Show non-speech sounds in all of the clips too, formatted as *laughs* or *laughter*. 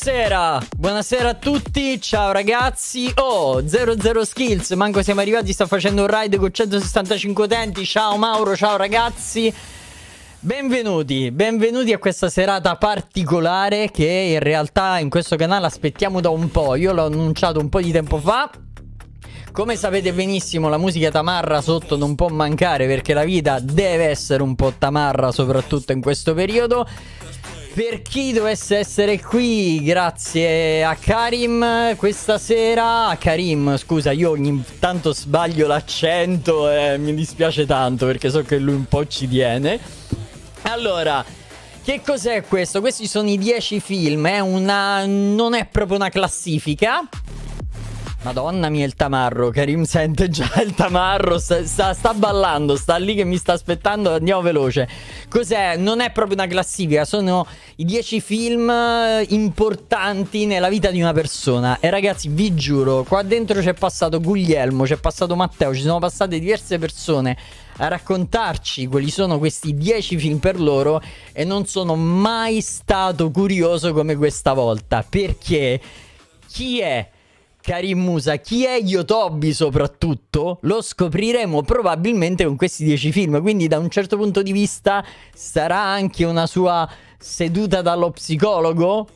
Buonasera, buonasera a tutti, ciao ragazzi. Oh, 00 skills, manco siamo arrivati, sta facendo un ride con 165 utenti. Ciao Mauro, ciao ragazzi. Benvenuti, benvenuti a questa serata particolare che in realtà in questo canale aspettiamo da un po'. Io l'ho annunciato un po' di tempo fa. Come sapete benissimo la musica tamarra sotto non può mancare perché la vita deve essere un po' tamarra soprattutto in questo periodo per chi dovesse essere qui, grazie a Karim questa sera. A Karim, scusa, io ogni tanto sbaglio l'accento e eh, mi dispiace tanto perché so che lui un po' ci tiene. Allora, che cos'è questo? Questi sono i 10 film, è una... non è proprio una classifica. Madonna mia il tamarro, Karim sente già il tamarro, sta, sta, sta, ballando, sta lì che mi sta aspettando, andiamo veloce. Cos'è? Non è proprio una classifica, sono i 10 film eh, importanti nella vita di una persona. E ragazzi, vi giuro, qua dentro c'è passato Guglielmo, c'è passato Matteo, ci sono passate diverse persone a raccontarci quali sono questi 10 film per loro e non sono mai stato curioso come questa volta, perché chi è? Karim Musa, chi è Yotobi soprattutto, lo scopriremo probabilmente con questi 10 film, quindi da un certo punto di vista sarà anche una sua seduta dallo psicologo?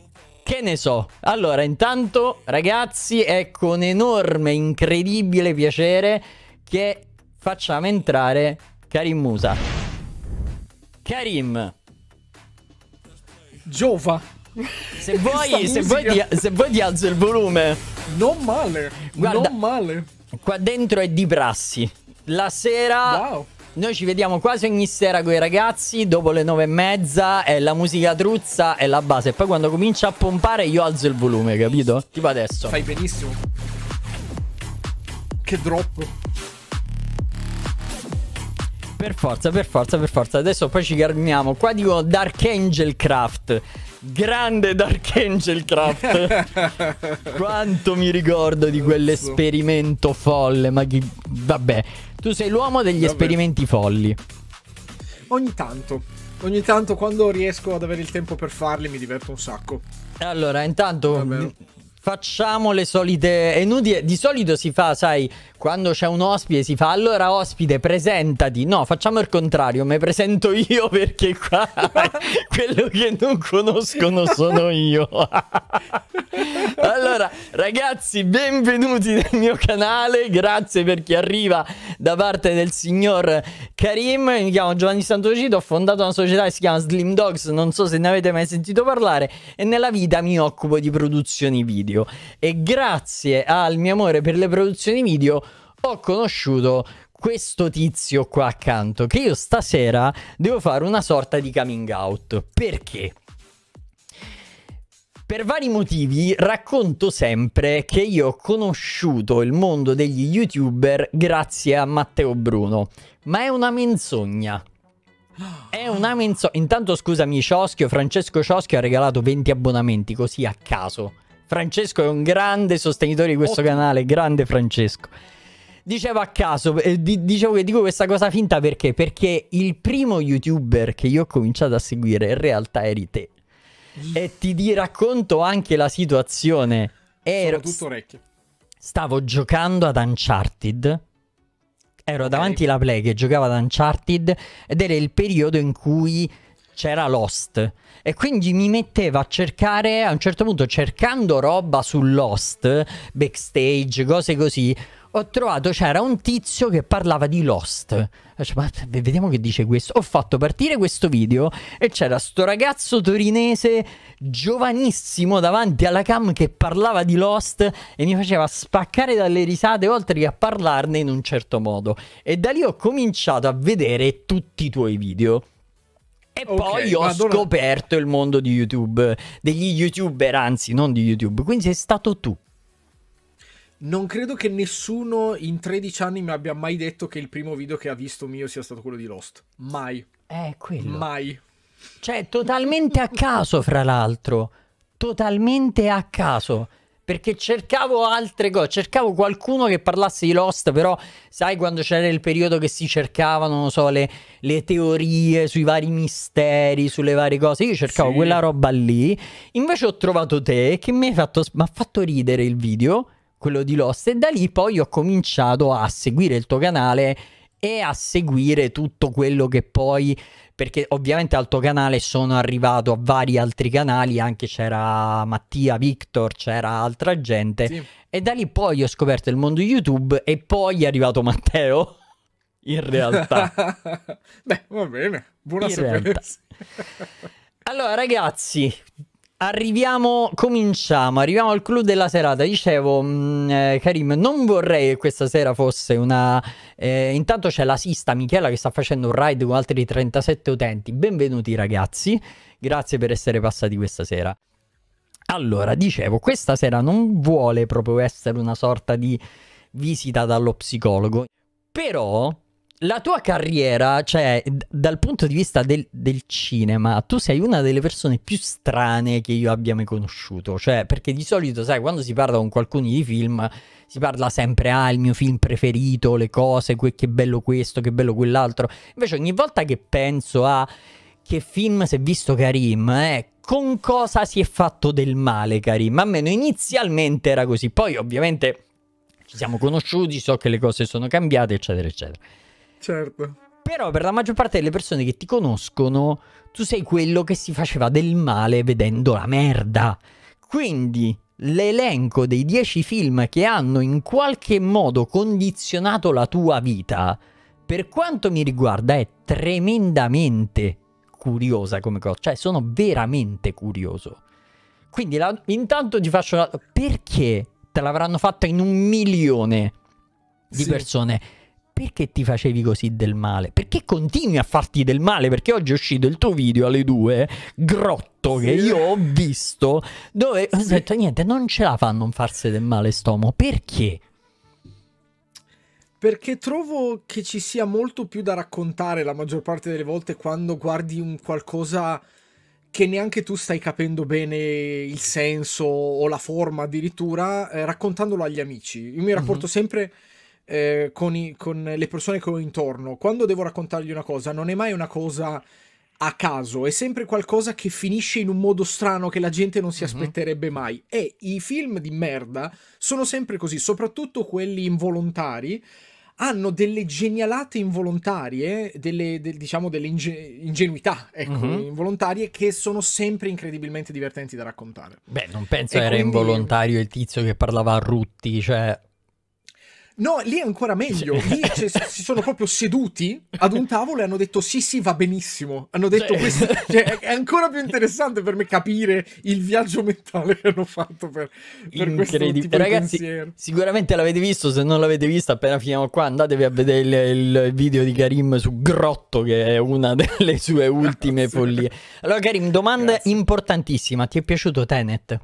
Che ne so. Allora, intanto ragazzi è con enorme, incredibile piacere che facciamo entrare Karim Musa. Karim. Giova. Se vuoi, se vuoi, ti, se vuoi ti alzo il volume. Non male. Guarda, non male. Qua dentro è di prassi. La sera. Wow. Noi ci vediamo quasi ogni sera con i ragazzi. Dopo le nove e mezza è la musica truzza, è la base. E poi quando comincia a pompare, io alzo il volume, capito? Tipo adesso. Fai benissimo. Che drop. Per forza, per forza, per forza. Adesso poi ci calmiamo. Qua dico Dark Angel Craft. Grande Dark Angel Craft. *laughs* Quanto mi ricordo di quell'esperimento folle, ma chi... vabbè, tu sei l'uomo degli vabbè. esperimenti folli. Ogni tanto, ogni tanto quando riesco ad avere il tempo per farli mi diverto un sacco. Allora, intanto Vabbè. Facciamo le solite inutili. Di solito si fa, sai, quando c'è un ospite si fa allora ospite presentati. No, facciamo il contrario, mi presento io perché qua *laughs* quello che non conoscono sono io. *laughs* allora, ragazzi, benvenuti nel mio canale. Grazie per chi arriva da parte del signor Karim. Mi chiamo Giovanni Santocito, ho fondato una società che si chiama Slim Dogs, non so se ne avete mai sentito parlare e nella vita mi occupo di produzioni video video e grazie al mio amore per le produzioni video ho conosciuto questo tizio qua accanto che io stasera devo fare una sorta di coming out. Perché? Per vari motivi racconto sempre che io ho conosciuto il mondo degli youtuber grazie a Matteo Bruno, ma è una menzogna. È una menzogna. Intanto scusami Cioschio, Francesco Cioschio ha regalato 20 abbonamenti così a caso. Francesco è un grande sostenitore di questo Ottimo. canale, grande Francesco. Dicevo a caso, eh, di, dicevo che dico questa cosa finta perché? Perché il primo youtuber che io ho cominciato a seguire in realtà eri te. Mm. E ti, ti racconto anche la situazione. Ero, Sono tutto orecchie. Stavo giocando ad Uncharted. Ero okay. davanti alla play che giocava ad Uncharted ed era il periodo in cui c'era Lost e quindi mi metteva a cercare, a un certo punto cercando roba su Lost, backstage, cose così, ho trovato c'era un tizio che parlava di Lost. Cioè, ma vediamo che dice questo. Ho fatto partire questo video e c'era sto ragazzo torinese giovanissimo davanti alla cam che parlava di Lost e mi faceva spaccare dalle risate oltre che a parlarne in un certo modo. E da lì ho cominciato a vedere tutti i tuoi video. E okay, poi ho scoperto il mondo di YouTube, degli youtuber, anzi non di YouTube, quindi sei stato tu. Non credo che nessuno in 13 anni mi abbia mai detto che il primo video che ha visto mio sia stato quello di Lost. Mai. Eh, quello. Mai. Cioè, totalmente a caso, fra l'altro. Totalmente a caso perché cercavo altre cose, cercavo qualcuno che parlasse di Lost, però sai quando c'era il periodo che si cercavano, non so, le, le teorie sui vari misteri, sulle varie cose, io cercavo sì. quella roba lì, invece ho trovato te che mi ha fatto, fatto ridere il video, quello di Lost, e da lì poi ho cominciato a seguire il tuo canale e a seguire tutto quello che poi perché ovviamente al tuo canale sono arrivato a vari altri canali, anche c'era Mattia, Victor, c'era altra gente sì. e da lì poi ho scoperto il mondo YouTube e poi è arrivato Matteo *laughs* in realtà. *laughs* Beh, va bene, buona sorpresa. allora ragazzi, Arriviamo, cominciamo, arriviamo al clou della serata. Dicevo, mm, eh, Karim, non vorrei che questa sera fosse una... Eh, intanto c'è la sista Michela che sta facendo un ride con altri 37 utenti. Benvenuti ragazzi, grazie per essere passati questa sera. Allora, dicevo, questa sera non vuole proprio essere una sorta di visita dallo psicologo, però la tua carriera, cioè, d- dal punto di vista del, del, cinema, tu sei una delle persone più strane che io abbia mai conosciuto. Cioè, perché di solito, sai, quando si parla con qualcuno di film, si parla sempre, ah, il mio film preferito, le cose, que- che bello questo, che bello quell'altro. Invece ogni volta che penso a che film si è visto Karim, eh, con cosa si è fatto del male Karim, almeno inizialmente era così. Poi ovviamente ci siamo conosciuti, so che le cose sono cambiate, eccetera, eccetera. Certo. Però per la maggior parte delle persone che ti conoscono, tu sei quello che si faceva del male vedendo la merda. Quindi l'elenco dei 10 film che hanno in qualche modo condizionato la tua vita, per quanto mi riguarda, è tremendamente curiosa come cosa. Cioè, sono veramente curioso. Quindi la, intanto ti faccio una... Perché te l'avranno fatta in un milione di sì. persone? perché ti facevi così del male? Perché continui a farti del male? Perché oggi è uscito il tuo video alle due, grotto, che io ho visto, dove ho detto niente, non ce la fa a non farsi del male stomo, perché? Perché trovo che ci sia molto più da raccontare la maggior parte delle volte quando guardi un qualcosa che neanche tu stai capendo bene il senso o la forma addirittura, eh, raccontandolo agli amici. Io mi mm-hmm. rapporto mm -hmm. sempre eh, con, i, con le persone che ho intorno, quando devo raccontargli una cosa, non è mai una cosa a caso, è sempre qualcosa che finisce in un modo strano che la gente non si mhm. aspetterebbe mai. E i film di merda sono sempre così, soprattutto quelli involontari. Hanno delle genialate involontarie, delle, de, diciamo delle inge- ingenuità ecco, uh-huh. involontarie che sono sempre incredibilmente divertenti da raccontare. Beh, non penso e era quindi... involontario il tizio che parlava a Rutti, cioè No, lì è ancora meglio. Lì cioè, si sono proprio seduti ad un tavolo e hanno detto sì, sì, va benissimo. Hanno detto cioè... questo. Cioè, è ancora più interessante per me capire il viaggio mentale che hanno fatto per, per questo tipo Ragazzi, pensiero. sicuramente l'avete visto. Se non l'avete visto, appena finiamo qua, andatevi a vedere il, il video di Karim su Grotto, che è una delle sue ultime Grazie. follie. Allora, Karim, domanda Grazie. importantissima: ti è piaciuto Tenet?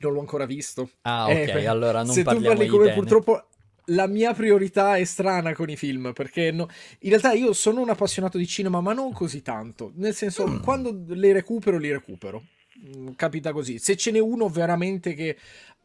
non l'ho ancora visto. Ah, eh, ok, eh, allora non se parliamo tu parli come purtroppo la mia priorità è strana con i film, perché no, in realtà io sono un appassionato di cinema, ma non così tanto. Nel senso, mm. quando le recupero, li recupero. Mm, capita così. Se ce n'è uno veramente che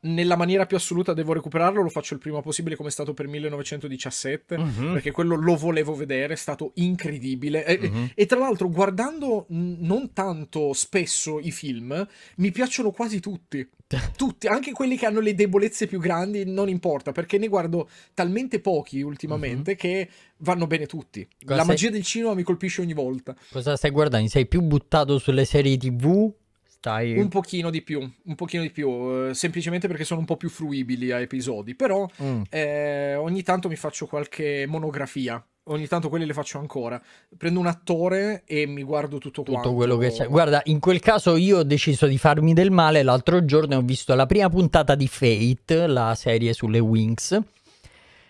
nella maniera più assoluta devo recuperarlo, lo faccio il prima possibile come è stato per 1917, mm-hmm. perché quello lo volevo vedere, è stato incredibile. mm-hmm. e tra l'altro, guardando non tanto spesso i film, mi piacciono quasi tutti. Tutti, *laughs* anche quelli che hanno le debolezze più grandi, non importa, perché ne guardo talmente pochi ultimamente uh-huh. che vanno bene tutti. Cosa La sei... magia del cinema mi colpisce ogni volta. Cosa stai guardando? Sei più buttato sulle serie TV Stai... Un pochino di più, un pochino di più, eh, semplicemente perché sono un po' più fruibili a episodi, però mm. eh, ogni tanto mi faccio qualche monografia ogni tanto quelle le faccio ancora. Prendo un attore e mi guardo tutto, tutto quanto. quello che c'è. Guarda, in quel caso io ho deciso di farmi del male. L'altro giorno ho visto la prima puntata di Fate, la serie sulle Wings.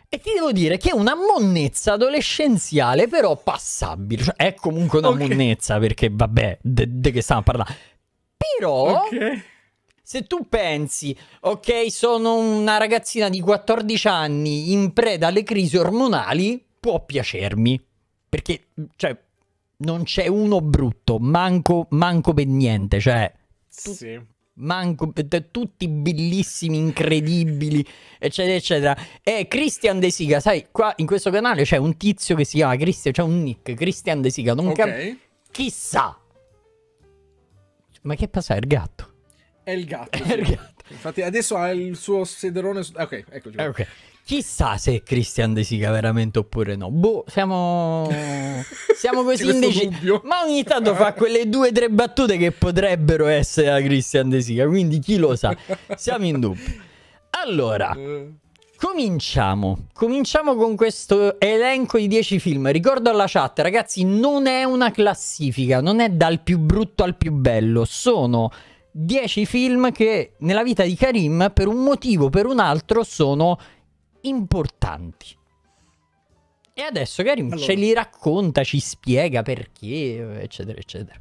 E ti devo dire che è una monnezza adolescenziale, però passabile. Cioè, è comunque una okay. monnezza, perché vabbè, di che stiamo a parlare. Però... Okay se tu pensi, ok, sono una ragazzina di 14 anni in preda alle crisi ormonali, può piacermi, perché cioè, non c'è uno brutto, manco, manco per niente, cioè, tu, sì. manco, tutti bellissimi, incredibili, eccetera, eccetera. E Christian De Siga, sai, qua in questo canale c'è un tizio che si chiama Christian, c'è un nick, Christian De Siga, non okay. Cap- chissà. Ma che passa? È il gatto. È il gatto. Sì. il gatto. Infatti adesso ha il suo sederone. Su- ah, ok, eccoci. Eh, okay. Chissà se è Christian De Sica veramente oppure no. Boh, siamo, siamo *laughs* così indecisi. Ma ogni tanto fa quelle due o tre battute che potrebbero essere a Christian De Sica. Quindi chi lo sa, siamo in dubbio. Allora, cominciamo. Cominciamo con questo elenco di 10 film. Ricordo alla chat, ragazzi, non è una classifica, non è dal più brutto al più bello. Sono 10 film che nella vita di Karim, per un motivo o per un altro, sono importanti. E adesso Karim allora. ce li racconta, ci spiega perché, eccetera, eccetera.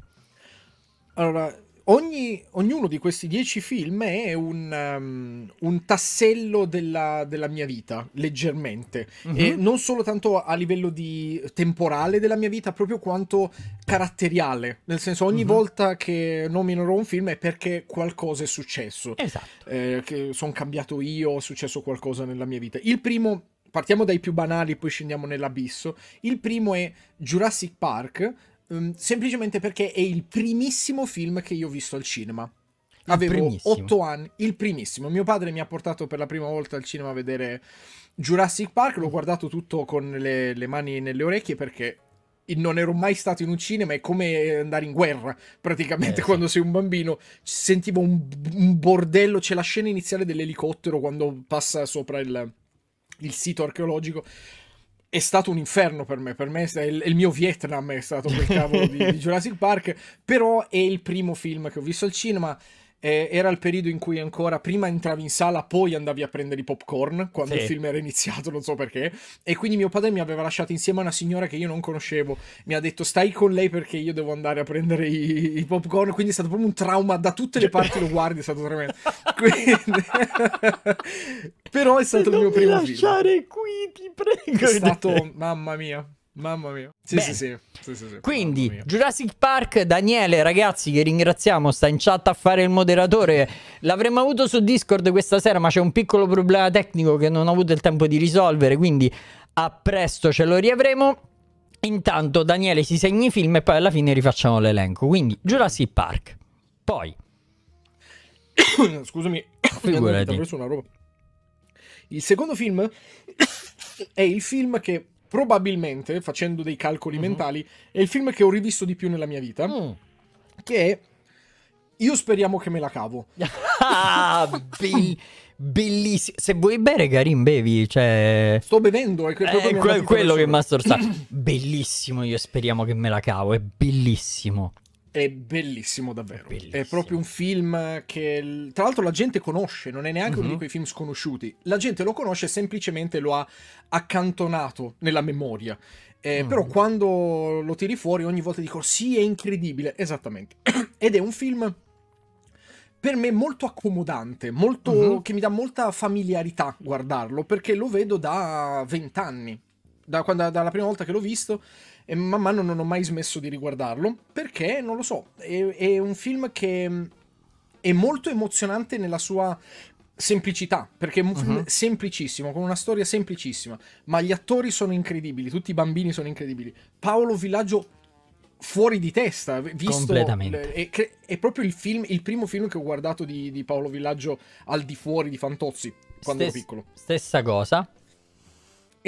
Allora, ogni, ognuno di questi dieci film è un, um, un tassello della, della, mia vita, leggermente. Mm-hmm. E mhm. non solo tanto a livello di temporale della mia vita, proprio quanto caratteriale. Nel senso, ogni mm-hmm. volta che nominerò un film è perché qualcosa è successo. Esatto. Eh, sono cambiato io, è successo qualcosa nella mia vita. Il primo partiamo dai più banali, poi scendiamo nell'abisso. Il primo è Jurassic Park. Ehm, semplicemente perché è il primissimo film che io ho visto al cinema. Il Avevo otto anni, il primissimo. Mio padre mi ha portato per la prima volta al cinema a vedere Jurassic Park. L'ho mm. guardato tutto con le, le mani nelle orecchie perché non ero mai stato in un cinema, è come andare in guerra praticamente eh, quando sì. sei un bambino. Sentivo un, un, bordello, c'è la scena iniziale dell'elicottero quando passa sopra il, il sito archeologico è stato un inferno per me, per me il, il mio Vietnam è stato quel cavolo di, di *laughs* Jurassic Park, però è il primo film che ho visto al cinema eh, era il periodo in cui ancora prima entravi in sala, poi andavi a prendere i popcorn quando sì. il film era iniziato, non so perché. E quindi mio padre mi aveva lasciato insieme a una signora che io non conoscevo. Mi ha detto stai con lei perché io devo andare a prendere i, i popcorn. Quindi è stato proprio un trauma da tutte le parti. Lo guardi, è stato tremendo. *laughs* Quindi... *laughs* Però è stato Se il mio primo film. Non mi lasciare qui, ti prego. È stato, mamma mia. Mamma mia. Sì, sì, sì, sì, sì, Quindi, Jurassic Park, Daniele, ragazzi, che ringraziamo, sta in chat a fare il moderatore. L'avremmo avuto su Discord questa sera, ma c'è un piccolo problema tecnico che non ho avuto il tempo di risolvere. Quindi, a presto ce lo riavremo. Intanto, Daniele si segni i film e poi alla fine rifacciamo l'elenco. Quindi, Jurassic Park. Poi. *coughs* Scusami, *coughs* figurati. Ho preso una roba. Il secondo film *coughs* è il film che probabilmente, facendo dei calcoli mm-hmm. mentali, è il film che ho rivisto di più nella mia vita. Mm. Che è Io speriamo che me la cavo. *laughs* Ah, be- bellissimo. Se vuoi bere, Karim, bevi. Cioè... Sto bevendo. È, eh, que- quello che eh, Master sta. *clears throat* bellissimo. Io speriamo che me la cavo. È bellissimo. È bellissimo davvero. Bellissimo. È proprio un film che tra l'altro la gente conosce, non è neanche uh -huh. uno di mhm. quei film sconosciuti. La gente lo conosce, semplicemente lo ha accantonato nella memoria. Eh, uh mm. -huh. Però quando lo tiri fuori ogni volta dico sì, è incredibile, esattamente. *clears throat* Ed è un film per me molto accomodante, molto, uh mhm. -huh. che mi dà molta familiarità guardarlo, perché lo vedo da vent'anni, da, dalla prima volta che l'ho visto e man mano non ho mai smesso di riguardarlo perché non lo so, è, è un film che mm, è molto emozionante nella sua semplicità, perché è uh-huh. semplicissimo, con una storia semplicissima, ma gli attori sono incredibili, tutti i bambini sono incredibili. Paolo Villaggio fuori di testa, visto Completamente. È, è proprio il, film, il primo film che ho guardato di, di Paolo Villaggio al di fuori di Fantozzi quando Stes- ero piccolo. Stessa cosa,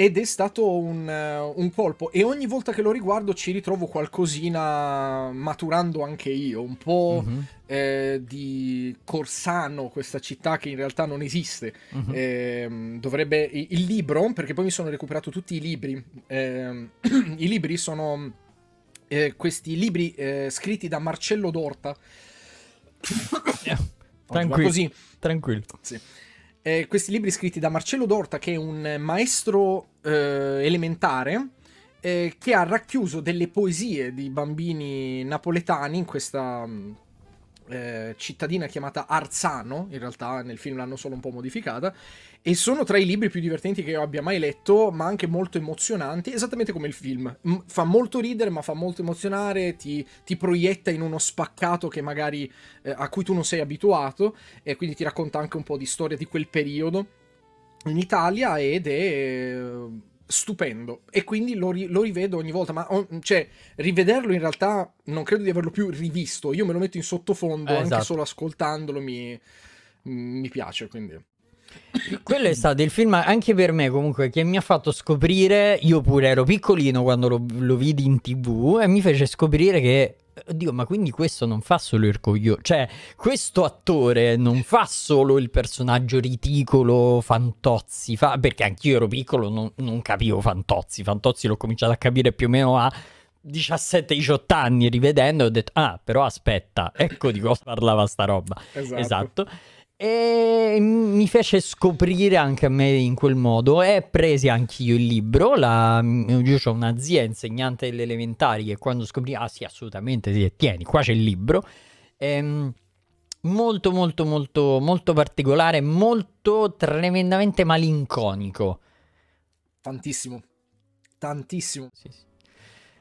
ed è stato un, eh, un, colpo e ogni volta che lo riguardo ci ritrovo qualcosina maturando anche io, un po' mm-hmm. eh, di Corsano, questa città che in realtà non esiste. Mm-hmm. Eh, dovrebbe il libro, perché poi mi sono recuperato tutti i libri. Eh, *clears throat* I libri sono eh, questi libri eh, scritti da Marcello Dorta. *coughs* Tranquillo. Così. Tranquillo. Sì eh, questi libri scritti da Marcello Dorta, che è un maestro eh, elementare, eh, che ha racchiuso delle poesie di bambini napoletani in questa mm, eh, cittadina chiamata Arzano, in realtà nel film l'hanno solo un po' modificata, e sono tra i libri più divertenti che io abbia mai letto, ma anche molto emozionanti, esattamente come il film. M- fa molto ridere, ma fa molto emozionare, ti, ti proietta in uno spaccato che magari eh, a cui tu non sei abituato e quindi ti racconta anche un po' di storia di quel periodo in Italia ed è eh, stupendo e quindi lo, ri- lo, rivedo ogni volta ma o- oh, cioè rivederlo in realtà non credo di averlo più rivisto io me lo metto in sottofondo eh, anche esatto. solo ascoltandolo mi, mi piace quindi quello è stato il film anche per me comunque che mi ha fatto scoprire, io pure ero piccolino quando lo, lo vidi in tv e mi fece scoprire che Oddio, ma quindi questo non fa solo il coglione, cioè questo attore non fa solo il personaggio riticolo Fantozzi, fa... perché anch'io ero piccolo, non, non capivo Fantozzi, Fantozzi l'ho cominciato a capire più o meno a 17-18 anni rivedendo ho detto ah però aspetta ecco di cosa *laughs* parlava sta roba esatto. esatto. E mi fece scoprire anche a me in quel modo e presi anch'io il libro. La, io ho una zia insegnante delle elementari e quando scoprì, ah sì, assolutamente, sì, tieni, qua c'è il libro. Ehm, molto, molto, molto, molto particolare, molto tremendamente malinconico. Tantissimo, tantissimo. Sì, sì.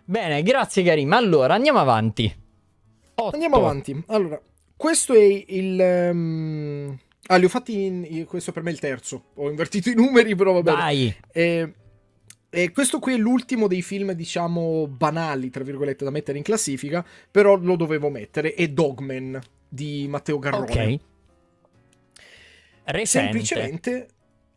Bene, grazie Karim. Allora, andiamo avanti. Otto. Andiamo avanti. Allora, questo è il... Um... Ah, li ho fatti in... Questo per me è il terzo. Ho invertito i numeri, però va Dai! E... E questo qui è l'ultimo dei film, diciamo, banali, tra virgolette, da mettere in classifica, però lo dovevo mettere, è Dogman di Matteo Garrone. Ok. Recente. Semplicemente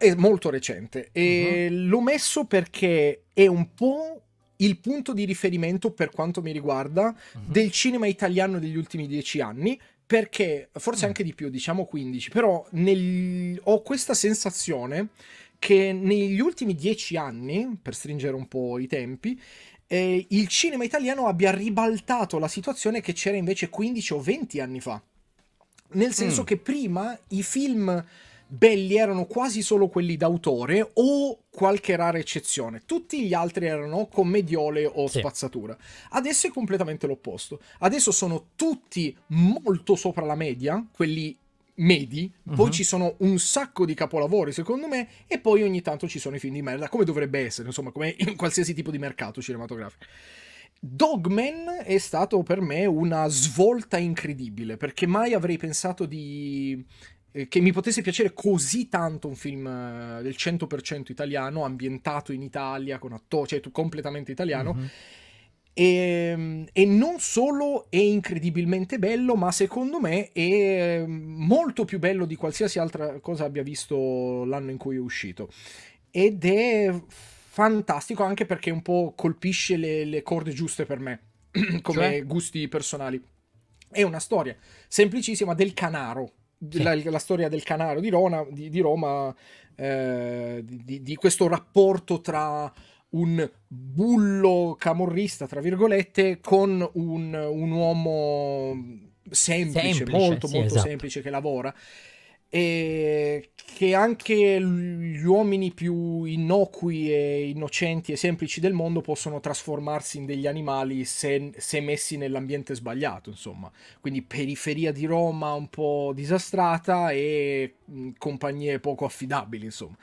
è molto recente e uh-huh. l'ho messo perché è un po' il punto di riferimento per quanto mi riguarda uh-huh. del cinema italiano degli ultimi dieci anni perché forse mm. anche di più, diciamo 15, però nel, ho questa sensazione che negli ultimi dieci anni, per stringere un po' i tempi, eh, il cinema italiano abbia ribaltato la situazione che c'era invece 15 o 20 anni fa. Nel senso mm. che prima i film belli erano quasi solo quelli d'autore o qualche rara eccezione. Tutti gli altri erano commediole o sì. spazzatura. Adesso è completamente l'opposto. Adesso sono tutti molto sopra la media, quelli medi, uh-huh. poi mhm. ci sono un sacco di capolavori secondo me e poi ogni tanto ci sono i film di merda, come dovrebbe essere, insomma, come in qualsiasi tipo di mercato cinematografico. Dogman è stato per me una svolta incredibile, perché mai avrei pensato di eh, che mi potesse piacere così tanto un film eh, del 100% italiano, ambientato in Italia, con attore, cioè completamente italiano. Mm-hmm. Ehm, e, e, non solo è incredibilmente bello, ma secondo me è ehm, molto più bello di qualsiasi altra cosa abbia visto l'anno in cui è uscito. Ed è fantastico anche perché un po' colpisce le, le corde giuste per me, *clears throat* come cioè? gusti personali. È una storia semplicissima del canaro, sì. la, la, storia del Canario di, Roma, di, di, Roma eh, di, di questo rapporto tra un bullo camorrista, tra virgolette, con un, un uomo semplice, semplice molto, sì, molto esatto. semplice che lavora e che anche gli uomini più innocui e innocenti e semplici del mondo possono trasformarsi in degli animali se, se messi nell'ambiente sbagliato, insomma. Quindi periferia di Roma un po' disastrata e mm, compagnie poco affidabili, insomma.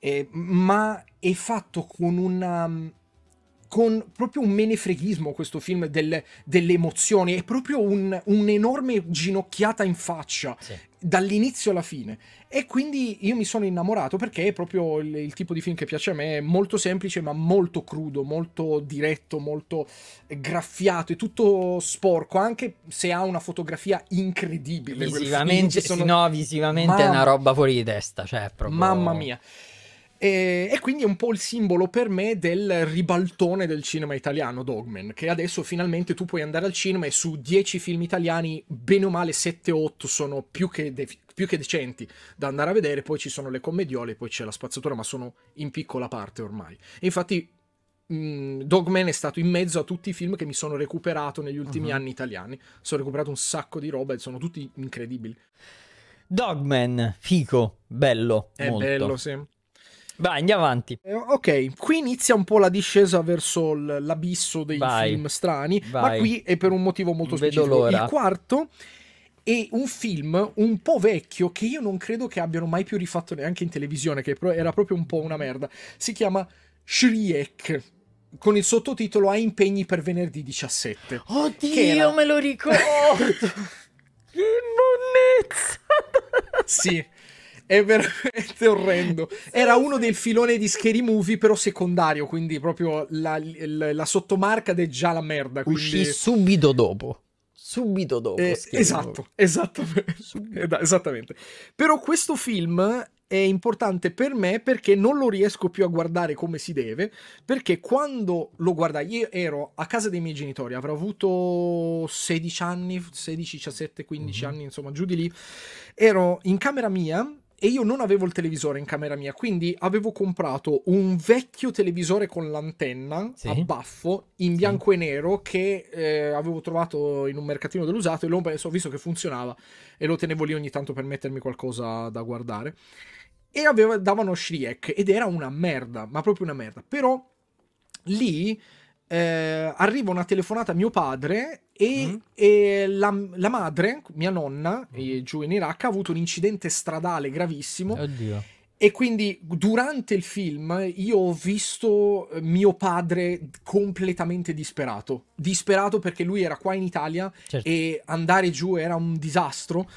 E, ma è fatto con una mm, con proprio un menefreghismo questo film delle, delle emozioni, è proprio un'enorme ginocchiata in faccia. Sì. Dall'inizio alla fine. E quindi io mi sono innamorato perché è proprio il, il, tipo di film che piace a me, è molto semplice ma molto crudo, molto diretto, molto graffiato, è tutto sporco, anche se ha una fotografia incredibile. Visivamente, sono... no, visivamente ma... è una roba fuori di testa, cioè proprio... Mamma mia. E, e, quindi è un po' il simbolo per me del ribaltone del cinema italiano, Dogman, che adesso finalmente tu puoi andare al cinema e su 10 film italiani, bene o male 7-8 sono più che, più che, decenti da andare a vedere, poi ci sono le commediole, poi c'è la spazzatura, ma sono in piccola parte ormai. E infatti mh, Dogman è stato in mezzo a tutti i film che mi sono recuperato negli ultimi uh-huh. anni italiani. Sono recuperato un sacco di roba e sono tutti incredibili. Dogman, fico, bello. È molto. bello, sì. Vai, andiamo avanti. Eh, ok, qui inizia un po' la discesa verso l'abisso dei Vai. film strani, Vai. ma qui è per un motivo molto Vedo specifico. L'ora. Il quarto è un film un po' vecchio che io non credo che abbiano mai più rifatto neanche in televisione, che era proprio un po' una merda. Si chiama Shriek con il sottotitolo Ha impegni per venerdì 17. Oddio, era... me lo ricordo! *laughs* che monnezza! sì, è veramente orrendo. Era uno del filone di scary movie, però secondario, quindi proprio la, la, la sottomarca del già la merda. Quindi... Uscì subito dopo. Subito dopo. Eh, esatto, esattamente. Eh, esattamente. Però questo film è importante per me perché non lo riesco più a guardare come si deve, perché quando lo guardai, io ero a casa dei miei genitori, avrò avuto 16 anni, 16, 17, 15 mm-hmm. anni, insomma, giù di lì, ero in camera mia e io non avevo il televisore in camera mia, quindi avevo comprato un vecchio televisore con l'antenna sì. a baffo in bianco sì. e nero che eh, avevo trovato in un mercatino dell'usato e l'ho messo, ho visto che funzionava e lo tenevo lì ogni tanto per mettermi qualcosa da guardare. E aveva, davano Shriek ed era una merda, ma proprio una merda. Però lì eh, arriva una telefonata a mio padre e, mm. e la, la, madre, mia nonna, mm. Eh, giù in Iraq, ha avuto un incidente stradale gravissimo. Oddio. E quindi durante il film io ho visto eh, mio padre completamente disperato. Disperato perché lui era qua in Italia certo. e andare giù era un disastro.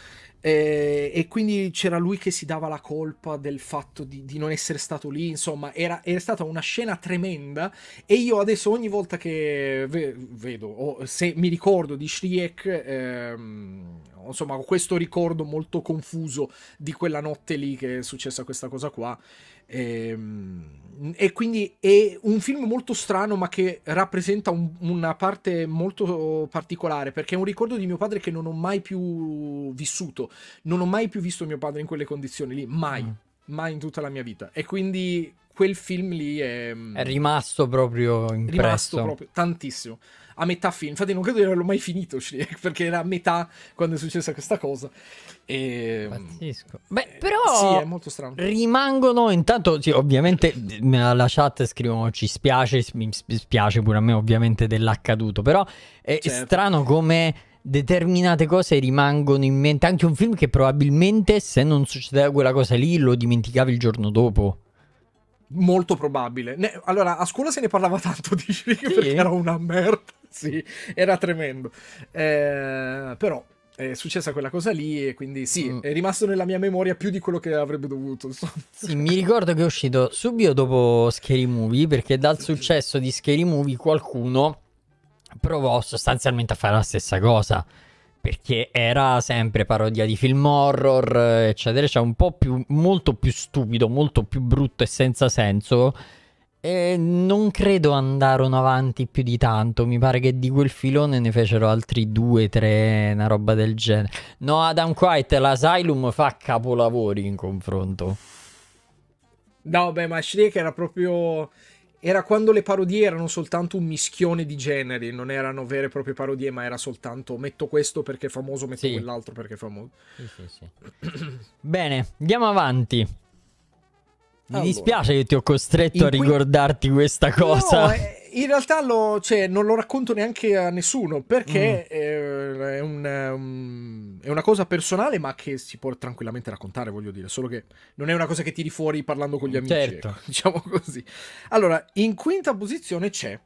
Eh, e quindi c'era lui che si dava la colpa del fatto di, di non essere stato lì, insomma, era, era, stata una scena tremenda e io adesso ogni volta che ve- vedo o se mi ricordo di Shriek, ehm, insomma, ho questo ricordo molto confuso di quella notte lì che è successa questa cosa qua e, ehm, e, quindi è un film molto strano, ma che rappresenta un, una parte molto particolare, perché è un ricordo di mio padre che non ho mai più vissuto. Non ho mai più visto mio padre in quelle condizioni lì, mai, mm. mai in tutta la mia vita. E quindi quel film lì è, mm, è rimasto proprio impresso. Rimasto proprio tantissimo a metà film. Infatti, non credo di averlo mai finito *laughs* Shrek, perché era a metà quando è successa questa cosa. E... Mm, Pazzesco. Beh, eh, però. Sì, è molto strano. Rimangono intanto, sì, ovviamente, alla mm, chat scrivono ci spiace, mi spiace pure a me, ovviamente, dell'accaduto. Però è certo. strano come determinate cose rimangono in mente. Anche un film che probabilmente, se non succedeva quella cosa lì, lo dimenticavi il giorno dopo. Molto probabile. Ne- allora, a scuola se ne parlava tanto di Shrek sì. perché era una merda. *laughs* sì, era tremendo. Eh, però è successa quella cosa lì e quindi sì, mm. è rimasto nella mia memoria più di quello che avrebbe dovuto. Sì, mi ricordo che è uscito subito dopo Scary Movie perché dal successo di Scary Movie qualcuno provò sostanzialmente a fare la stessa cosa perché era sempre parodia di film horror, eccetera, cioè un po' più, molto più stupido, molto più brutto e senza senso e non credo andarono avanti più di tanto. Mi pare che di quel filone ne fecero altri due, tre, una roba del genere. No, Adam White, l'Asylum fa capolavori in confronto. No, beh, ma Shrek era proprio. Era quando le parodie erano soltanto un mischione di generi, non erano vere e proprie parodie, ma era soltanto metto questo perché è famoso, metto sì. quell'altro perché è famoso. Sì, sì, *clears throat* Bene, andiamo avanti. Mi dispiace che ti ho costretto a ricordarti qui... questa cosa. No, eh, in realtà lo, cioè, non lo racconto neanche a nessuno perché mm. Eh, è, un, è, una cosa personale ma che si può tranquillamente raccontare, voglio dire, solo che non è una cosa che tiri fuori parlando con gli amici, certo. Ecco, *laughs* diciamo così. Allora, in quinta posizione c'è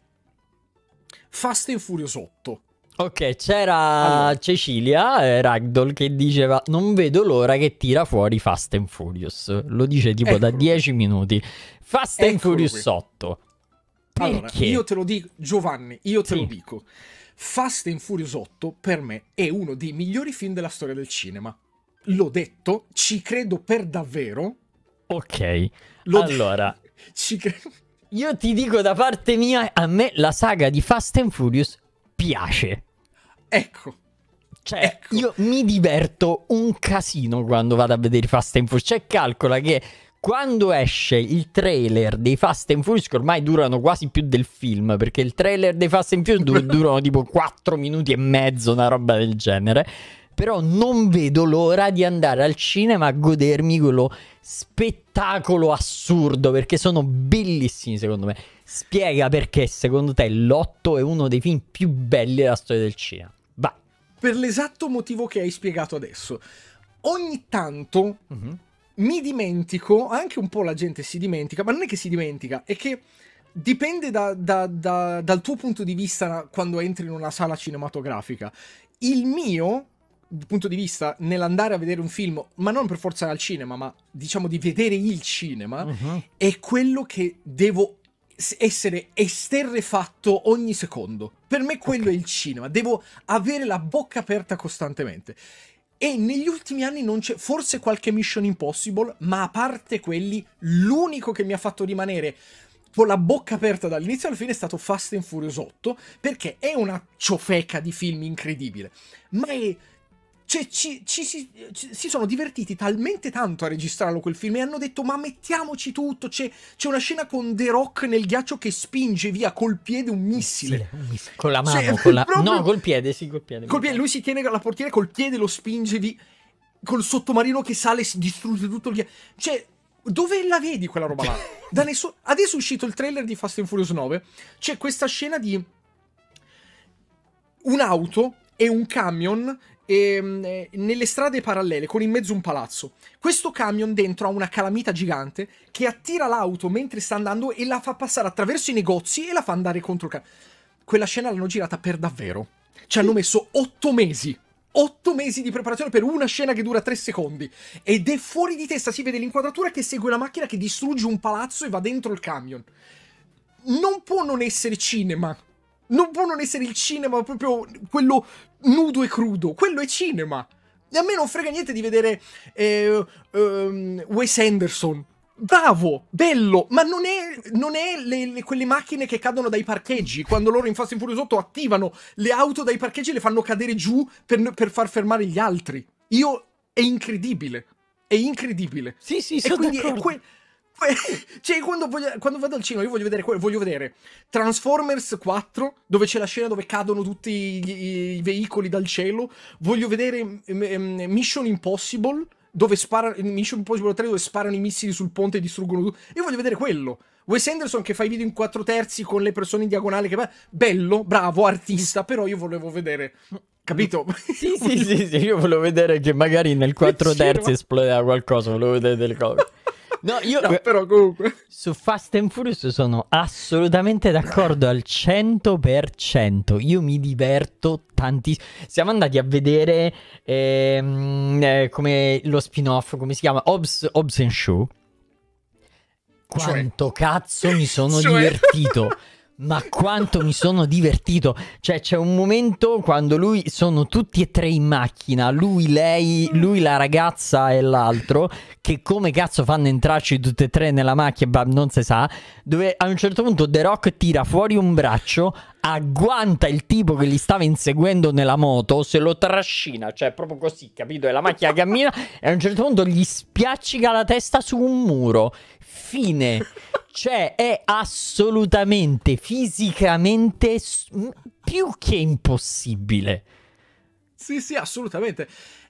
Fast and Furious 8. Ok, c'era allora. Cecilia eh, Ragdoll che diceva non vedo l'ora che tira fuori Fast and Furious. Lo dice tipo Eccolo. da 10 ecco minuti. Fast Eccolo and ecco Furious qui. 8. Perché? Allora, io te lo dico, Giovanni, io te sì. lo dico. Fast and Furious 8 per me è uno dei migliori film della storia del cinema. L'ho detto, ci credo per davvero. Ok, L'ho allora... *laughs* ci credo... Io ti dico da parte mia, a me la saga di Fast and Furious piace. Ecco. Cioè, ecco. io mi diverto un casino quando vado a vedere Fast and Furious. Cioè, calcola che quando esce il trailer dei Fast and Furious, che ormai durano quasi più del film, perché il trailer dei Fast and Furious *laughs* durano tipo 4 minuti e mezzo, una roba del genere però non vedo l'ora di andare al cinema a godermi quello spettacolo assurdo perché sono bellissimi secondo me. Spiega perché secondo te l'otto è uno dei film più belli della storia del cinema. Vai. Per l'esatto motivo che hai spiegato adesso. Ogni tanto mm-hmm. mi dimentico, anche un po' la gente si dimentica, ma non è che si dimentica, è che dipende da, da, da, dal tuo punto di vista quando entri in una sala cinematografica. Il mio punto di vista nell'andare a vedere un film, ma non per forza al cinema, ma diciamo di vedere il cinema, uh-huh. è quello che devo essere esterrefatto ogni secondo. Per me quello okay. è il cinema, devo avere la bocca aperta costantemente. E negli ultimi anni non c'è forse qualche Mission Impossible, ma a parte quelli, l'unico che mi ha fatto rimanere con la bocca aperta dall'inizio alla fine è stato Fast and Furious 8 perché è una ciofeca di film incredibile ma è cioè, ci, ci, si, ci, si, sono divertiti talmente tanto a registrarlo quel film e hanno detto ma mettiamoci tutto, c'è, c'è una scena con The Rock nel ghiaccio che spinge via col piede un missile. Un missile. Con la cioè, mano, cioè, *laughs* con la... Proprio... no col piede, sì col piede. Col piede, lui si tiene alla portiera col piede lo spinge via, col sottomarino che sale e si distrugge tutto il ghiaccio. Cioè, dove la vedi quella roba là? *laughs* Da nessuno... Adesso è uscito il trailer di Fast and Furious 9, c'è questa scena di un'auto e un camion e, ehm, eh, nelle strade parallele, con in mezzo un palazzo. Questo camion dentro ha una calamita gigante che attira l'auto mentre sta andando e la fa passare attraverso i negozi e la fa andare contro il camion. Quella scena l'hanno girata per davvero. Ci hanno messo otto mesi. Otto mesi di preparazione per una scena che dura tre secondi. Ed è fuori di testa. Si vede l'inquadratura che segue la macchina che distrugge un palazzo e va dentro il camion. Non può non essere cinema non può non essere il cinema proprio quello nudo e crudo. Quello è cinema. E a me non frega niente di vedere eh, um, Wes Anderson. Bravo, bello, ma non è, non è le, le, quelle macchine che cadono dai parcheggi. Quando loro in Fast and Furious 8 attivano le auto dai parcheggi e le fanno cadere giù per, per far fermare gli altri. Io, è incredibile. È incredibile. Sì, sì, sì. e quindi *laughs* cioè, quando, voglio, quando, vado al cinema, io voglio vedere, voglio vedere, Transformers 4, dove c'è la scena dove cadono tutti i, i veicoli dal cielo. Voglio vedere um, Mission Impossible, dove sparano, Mission Impossible 3, dove sparano i missili sul ponte e distruggono tutto. Io voglio vedere quello. Wes Anderson che fa i video in 4 terzi con le persone in diagonale, che va, bello, bravo, artista, però io volevo vedere Capito? *laughs* Sì, sì, sì, sì, io volevo vedere che magari nel 4 terzi esplodeva qualcosa, volevo vedere delle cose. No, io no, però comunque su Fast and Furious sono assolutamente d'accordo al 100%. Io mi diverto tantissimo. Siamo andati a vedere ehm, eh, come lo spin-off, come si chiama? Hobbs, Hobbs and Show. Cioè. Quanto cioè. cazzo mi sono cioè. divertito. *laughs* Ma quanto mi sono divertito! Cioè, c'è un momento quando lui sono tutti e tre in macchina, lui, lei, lui, la ragazza e l'altro, che come cazzo fanno entrarci tutti e tre nella macchina, non si sa, dove a un certo punto The Rock tira fuori un braccio, agguanta il tipo che li stava inseguendo nella moto, se lo trascina, cioè proprio così, capito? E la macchina cammina e a un certo punto gli spiaccica la testa su un muro fine. Cioè, è assolutamente, fisicamente più che impossibile. Sì, sì, assolutamente.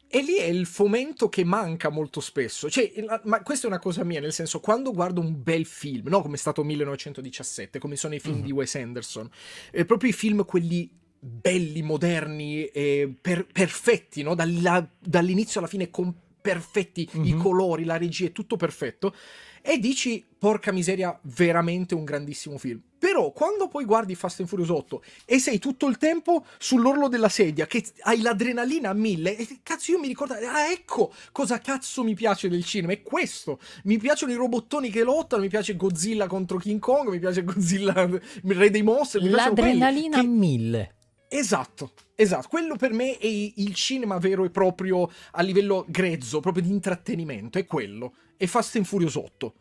E lì è il fomento che manca molto spesso. Cioè, ma questa è una cosa mia, nel senso, quando guardo un bel film, no come è stato 1917, come sono i film mm-hmm. di Wes Anderson, è proprio i film quelli belli, moderni, eh, per, perfetti, no? Dalla, dall'inizio alla fine, con perfetti mm-hmm. i colori, la regia, è tutto perfetto e dici porca miseria, veramente un grandissimo film. Però quando poi guardi Fast and Furious 8 e sei tutto il tempo sull'orlo della sedia, che hai l'adrenalina a mille, e cazzo io mi ricordo, ah ecco cosa cazzo mi piace del cinema, è questo. Mi piacciono i robottoni che lottano, mi piace Godzilla contro King Kong, mi piace Godzilla, il re dei mostri. L'adrenalina a che... mille. Esatto, esatto. Quello per me è il cinema vero e proprio a livello grezzo, proprio di intrattenimento, è quello e Fast and Furiosotto.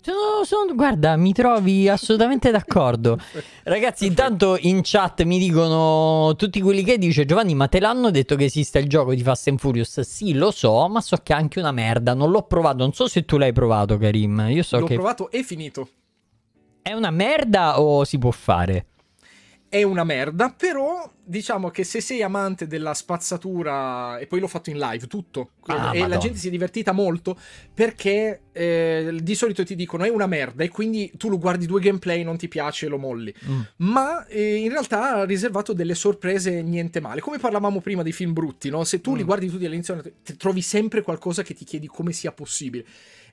Sono, sono, guarda, mi trovi assolutamente d'accordo. *laughs* Ragazzi, intanto in chat mi dicono tutti quelli che dice Giovanni, ma te l'hanno detto che esiste il gioco di Fast and Furious? Sì, lo so, ma so che è anche una merda. Non l'ho provato, non so se tu l'hai provato, Karim. Io so l'ho che... provato e finito. È una merda o si può fare? È una merda, però diciamo che se sei amante della spazzatura, e poi l'ho fatto in live tutto, ah, e madonna. la gente si è divertita molto perché eh, di solito ti dicono è una merda e quindi tu lo guardi due gameplay, non ti piace lo molli. Mm. Ma eh, in realtà ha riservato delle sorprese niente male. Come parlavamo prima dei film brutti, no? se tu mm. li guardi tutti all'inizio trovi sempre qualcosa che ti chiedi come sia possibile.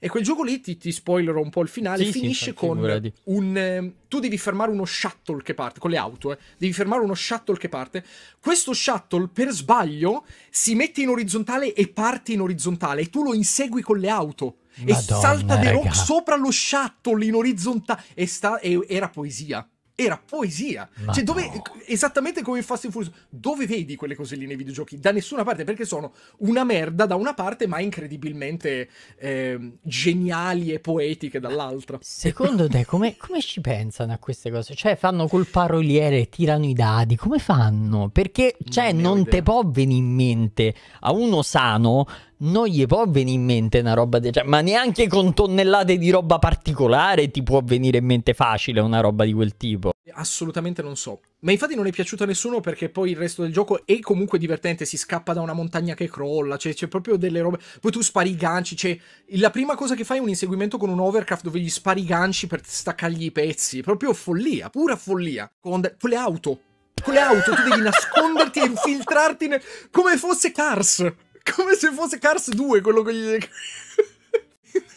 E quel gioco lì, ti, ti spoilerò un po' il finale, sì, finisce sì, con un... Eh, tu devi fermare uno shuttle che parte, con le auto, eh. devi fermare uno shuttle che parte parte, questo shuttle per sbaglio si mette in orizzontale e parte in orizzontale e tu lo insegui con le auto. Madonna, e salta The Rock sopra lo shuttle in orizzontale. E sta- e- era poesia era poesia. Ma cioè, dove, esattamente come in Fast and Furious, dove vedi quelle cose lì nei videogiochi? Da nessuna parte, perché sono una merda da una parte, ma incredibilmente eh, geniali e poetiche dall'altra. Secondo te, come, come, ci pensano a queste cose? Cioè, fanno col paroliere, tirano i dadi, come fanno? Perché, cioè, non, non te può venire in mente a uno sano non gli può venire in mente una roba del genere, ma neanche con tonnellate di roba particolare ti può venire in mente facile una roba di quel tipo. Assolutamente non so. Ma infatti non è piaciuto a nessuno perché poi il resto del gioco è comunque divertente, si scappa da una montagna che crolla, c'è, proprio delle robe... Poi tu spari i ganci, cioè, la prima cosa che fai è un inseguimento con un overcraft dove gli spari i ganci per staccargli i pezzi, proprio follia, pura follia. Con, con le auto, con le auto tu devi nasconderti e infiltrarti nel... come fosse Cars. Come se fosse Cars 2 quello che gli...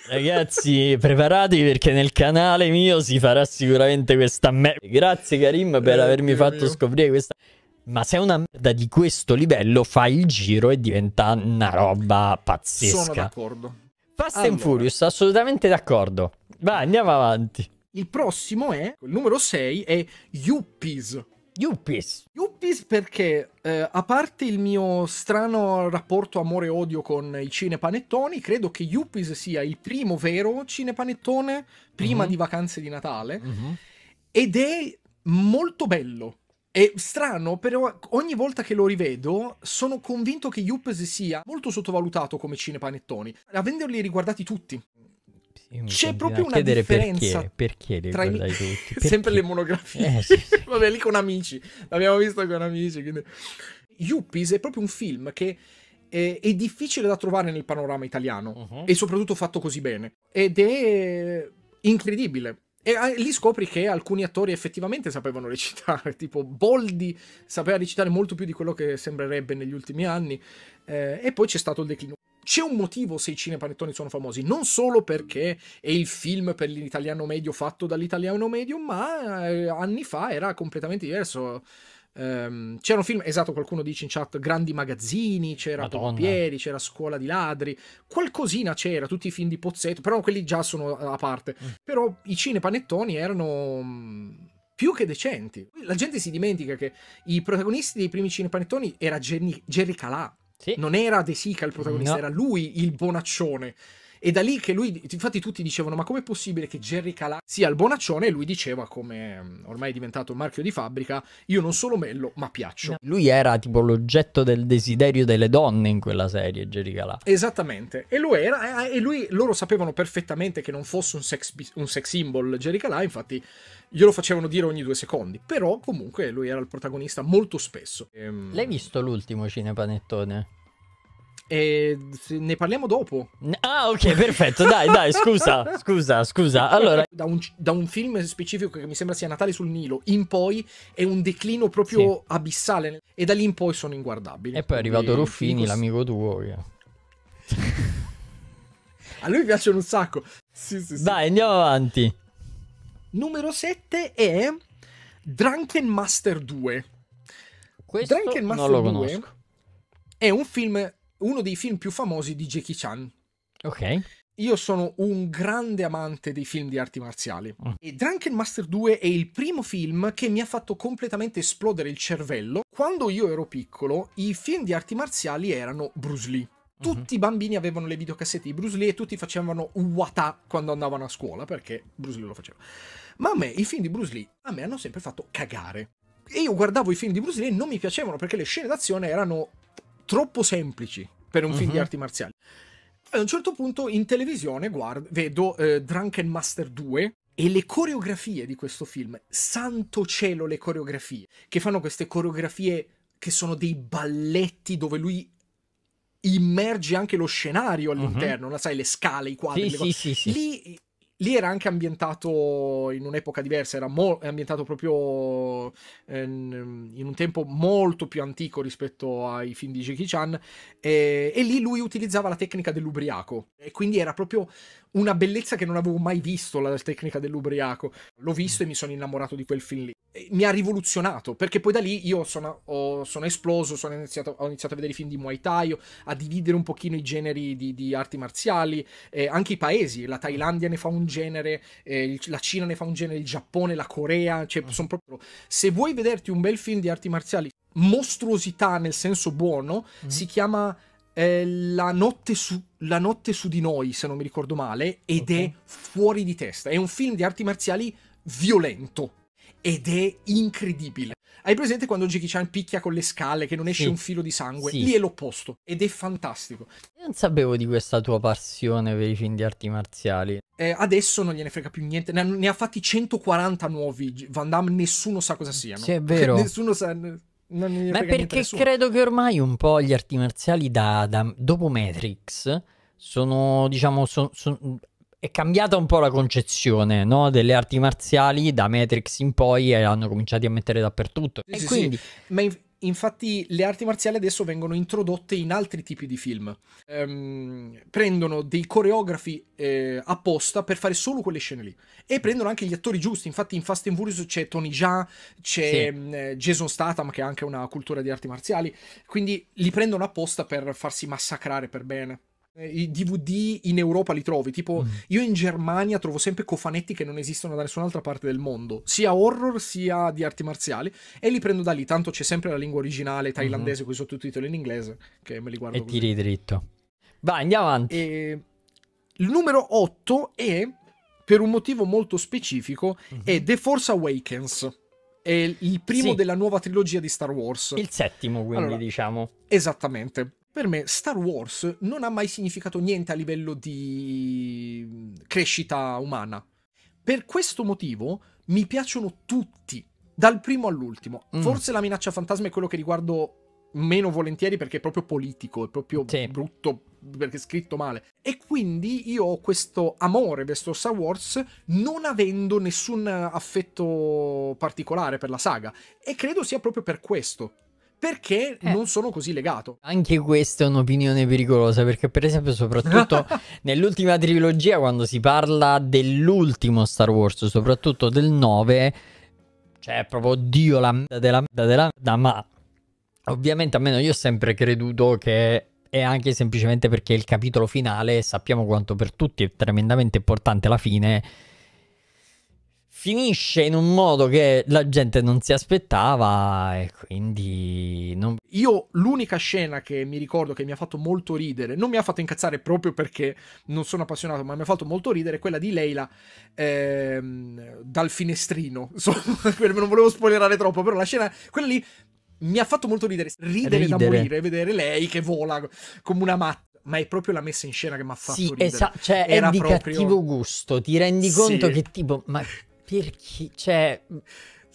Ragazzi, preparatevi perché nel canale mio si farà sicuramente questa merda. Grazie Karim per eh, avermi fatto mio. scoprire questa... Ma se una merda di questo livello fa il giro e diventa una roba pazzesca. Sono d'accordo. Fast allora. and Furious, assolutamente d'accordo. Vai, andiamo avanti. Il prossimo è, il numero 6, è Yuppies. Yuppies. Yuppies perché, eh, a parte il mio strano rapporto amore-odio con i cinepanettoni, credo che Yuppies sia il primo vero cinepanettone prima uh-huh. di vacanze di Natale. Uh-huh. Ed è molto bello. È strano, però ogni volta che lo rivedo sono convinto che Yuppies sia molto sottovalutato come cinepanettoni, avendoli riguardati tutti. C'è proprio una differenza perché, perché li tra i... *laughs* tutti. Perché? Sempre le monografie. Eh, sì, sì. *laughs* Vabbè, lì con amici. L'abbiamo visto con amici. Quindi... Yuppies è proprio un film che è, è difficile da trovare nel panorama italiano uh-huh. e soprattutto fatto così bene. Ed è incredibile. E ah, lì scopri che alcuni attori effettivamente sapevano recitare, *laughs* tipo Boldi sapeva recitare molto più di quello che sembrerebbe negli ultimi anni, eh, e poi c'è stato il declino c'è un motivo se i cinepanettoni sono famosi, non solo perché è il film per l'italiano medio fatto dall'italiano medio, ma eh, anni fa era completamente diverso. Um, ehm, c'erano film, esatto, qualcuno dice in chat, grandi magazzini, c'era Madonna. Pompieri, c'era Scuola di Ladri, qualcosina c'era, tutti i film di Pozzetto, però quelli già sono a parte. Mm. Però i cinepanettoni erano mm, più che decenti. La gente si dimentica che i protagonisti dei primi cinepanettoni era Jerry Calà sì. Non era De Sica il protagonista, no. era lui il bonaccione. E da lì che lui, infatti tutti dicevano, ma com'è possibile che Jerry Calà sia il bonaccione? E lui diceva, come mm, ormai è diventato un marchio di fabbrica, io non sono mello, ma piaccio. Lui era tipo l'oggetto del desiderio delle donne in quella serie, Jerry Calà. Esattamente. E lui era, e lui, loro sapevano perfettamente che non fosse un sex, un sex symbol Jerry Calà, infatti glielo facevano dire ogni due secondi. Però comunque lui era il protagonista molto spesso. Ehm... L'hai visto l'ultimo cinepanettone? E ne parliamo dopo. Ah, ok, perfetto. Dai, dai, scusa, *laughs* scusa, scusa. Allora, da un, da un, film specifico che mi sembra sia Natale sul Nilo in poi è un declino proprio sì. abissale. E da lì in poi sono inguardabili. E poi è arrivato e Ruffini, cos- l'amico tuo. Che... *laughs* A lui piacciono un sacco. Sì, sì, dai, andiamo avanti. Numero 7 è Drunken Master 2. Questo Drunken Master non lo 2 conosco. È un film uno dei film più famosi di Jackie Chan. Ok. Io sono un grande amante dei film di arti marziali mm. e Drunken Master 2 è il primo film che mi ha fatto completamente esplodere il cervello. Quando io ero piccolo, i film di arti marziali erano Bruce Lee. Mhm. Tutti mm-hmm. i bambini avevano le videocassette di Bruce Lee e tutti facevano wata quando andavano a scuola perché Bruce Lee lo faceva. Ma a me i film di Bruce Lee a me hanno sempre fatto cagare. E io guardavo i film di Bruce Lee e non mi piacevano perché le scene d'azione erano troppo semplici per un uh-huh. film di mhm. arti marziali. A un certo punto in televisione guardo, vedo eh, Drunken Master 2, e le coreografie di questo film, santo cielo le coreografie, che fanno queste coreografie che sono dei balletti dove lui immerge anche lo scenario mhm. all'interno, uh-huh. la sai, le scale, i quadri. Sì, sì, sì, sì, Lì Lì era anche ambientato in un'epoca diversa, era mo- ambientato proprio in, ehm, in un tempo molto più antico rispetto ai film di Jackie Chan e, e lì lui utilizzava la tecnica dell'ubriaco e quindi era proprio una bellezza che non avevo mai visto, la tecnica dell'ubriaco. L'ho visto e mi sono innamorato di quel film lì. E mi ha rivoluzionato, perché poi da lì io sono, ho, sono esploso, sono iniziato, ho iniziato a vedere i film di Muay Thai, a dividere un pochino i generi di, di arti marziali, eh, anche i paesi, la Thailandia ne fa un genere, eh, il, la Cina ne fa un genere, il Giappone, la Corea, cioè sono proprio... Se vuoi vederti un bel film di arti marziali, mostruosità nel senso buono, mm si chiama eh, la, notte su, la, notte su, di noi, se non mi ricordo male, ed okay. è fuori di testa. È un film di arti marziali violento ed è incredibile. Hai presente quando Jackie Chan picchia con le scale che non esce sì. un filo di sangue? Sì. Lì è l'opposto ed è fantastico. Io non sapevo di questa tua passione per i film di arti marziali. Eh, adesso non gliene frega più niente, ne ha, ne ha fatti 140 nuovi. Van Damme, nessuno sa cosa siano. Sì, è vero. *laughs* nessuno sa. Non mi Ma perché credo che ormai un po' gli arti marziali da, da dopo Matrix sono, diciamo, son, son, è cambiata un po' la concezione no? delle arti marziali da Matrix in poi e hanno cominciato a mettere dappertutto. Sì, e sì, quindi... Sì. Ma in infatti le arti marziali adesso vengono introdotte in altri tipi di film. Ehm, prendono dei coreografi eh, apposta per fare solo quelle scene lì e prendono anche gli attori giusti. Infatti in Fast and Furious c'è Tony Jaa, c'è sì. Mm, Jason Statham che ha anche una cultura di arti marziali, quindi li prendono apposta per farsi massacrare per bene. Eh, i DVD in Europa li trovi. Tipo, mm. io in Germania trovo sempre cofanetti che non esistono da nessun'altra parte del mondo, sia horror sia di arti marziali, e li prendo da lì. Tanto c'è sempre la lingua originale thailandese mm. con i sottotitoli in inglese, che me li guardo. E così. tiri dritto. Vai, andiamo avanti. E... Il numero 8 è, per un motivo molto specifico, mm-hmm. è The Force Awakens. È il primo sì. della nuova trilogia di Star Wars. Il settimo, quindi, allora, diciamo. Esattamente per me Star Wars non ha mai significato niente a livello di mm, crescita umana. Per questo motivo mi piacciono tutti, dal primo all'ultimo. Mm. Forse la minaccia fantasma è quello che riguardo meno volentieri perché è proprio politico, è proprio sì. brutto, perché è scritto male. E quindi io ho questo amore verso Star Wars non avendo nessun affetto particolare per la saga. E credo sia proprio per questo perché eh. non sono così legato. Anche questa è un'opinione pericolosa perché per esempio soprattutto *laughs* nell'ultima trilogia quando si parla dell'ultimo Star Wars, soprattutto del 9, cioè proprio Dio la merda della merda della merda, ma ovviamente almeno io ho sempre creduto che è anche semplicemente perché il capitolo finale sappiamo quanto per tutti è tremendamente importante la fine finisce in un modo che la gente non si aspettava e quindi non... Io l'unica scena che mi ricordo che mi ha fatto molto ridere, non mi ha fatto incazzare proprio perché non sono appassionato, ma mi ha fatto molto ridere, quella di Leila ehm, dal finestrino. *laughs* So, non volevo spoilerare troppo, però la scena, quella lì mi ha fatto molto ridere, ridere, ridere. da morire, vedere lei che vola come una matta ma è proprio la messa in scena che mi ha fatto sì, ridere. Esatto, cioè Era è di proprio... cattivo gusto, ti rendi sì. conto che tipo, ma perché? Cioè... Mm.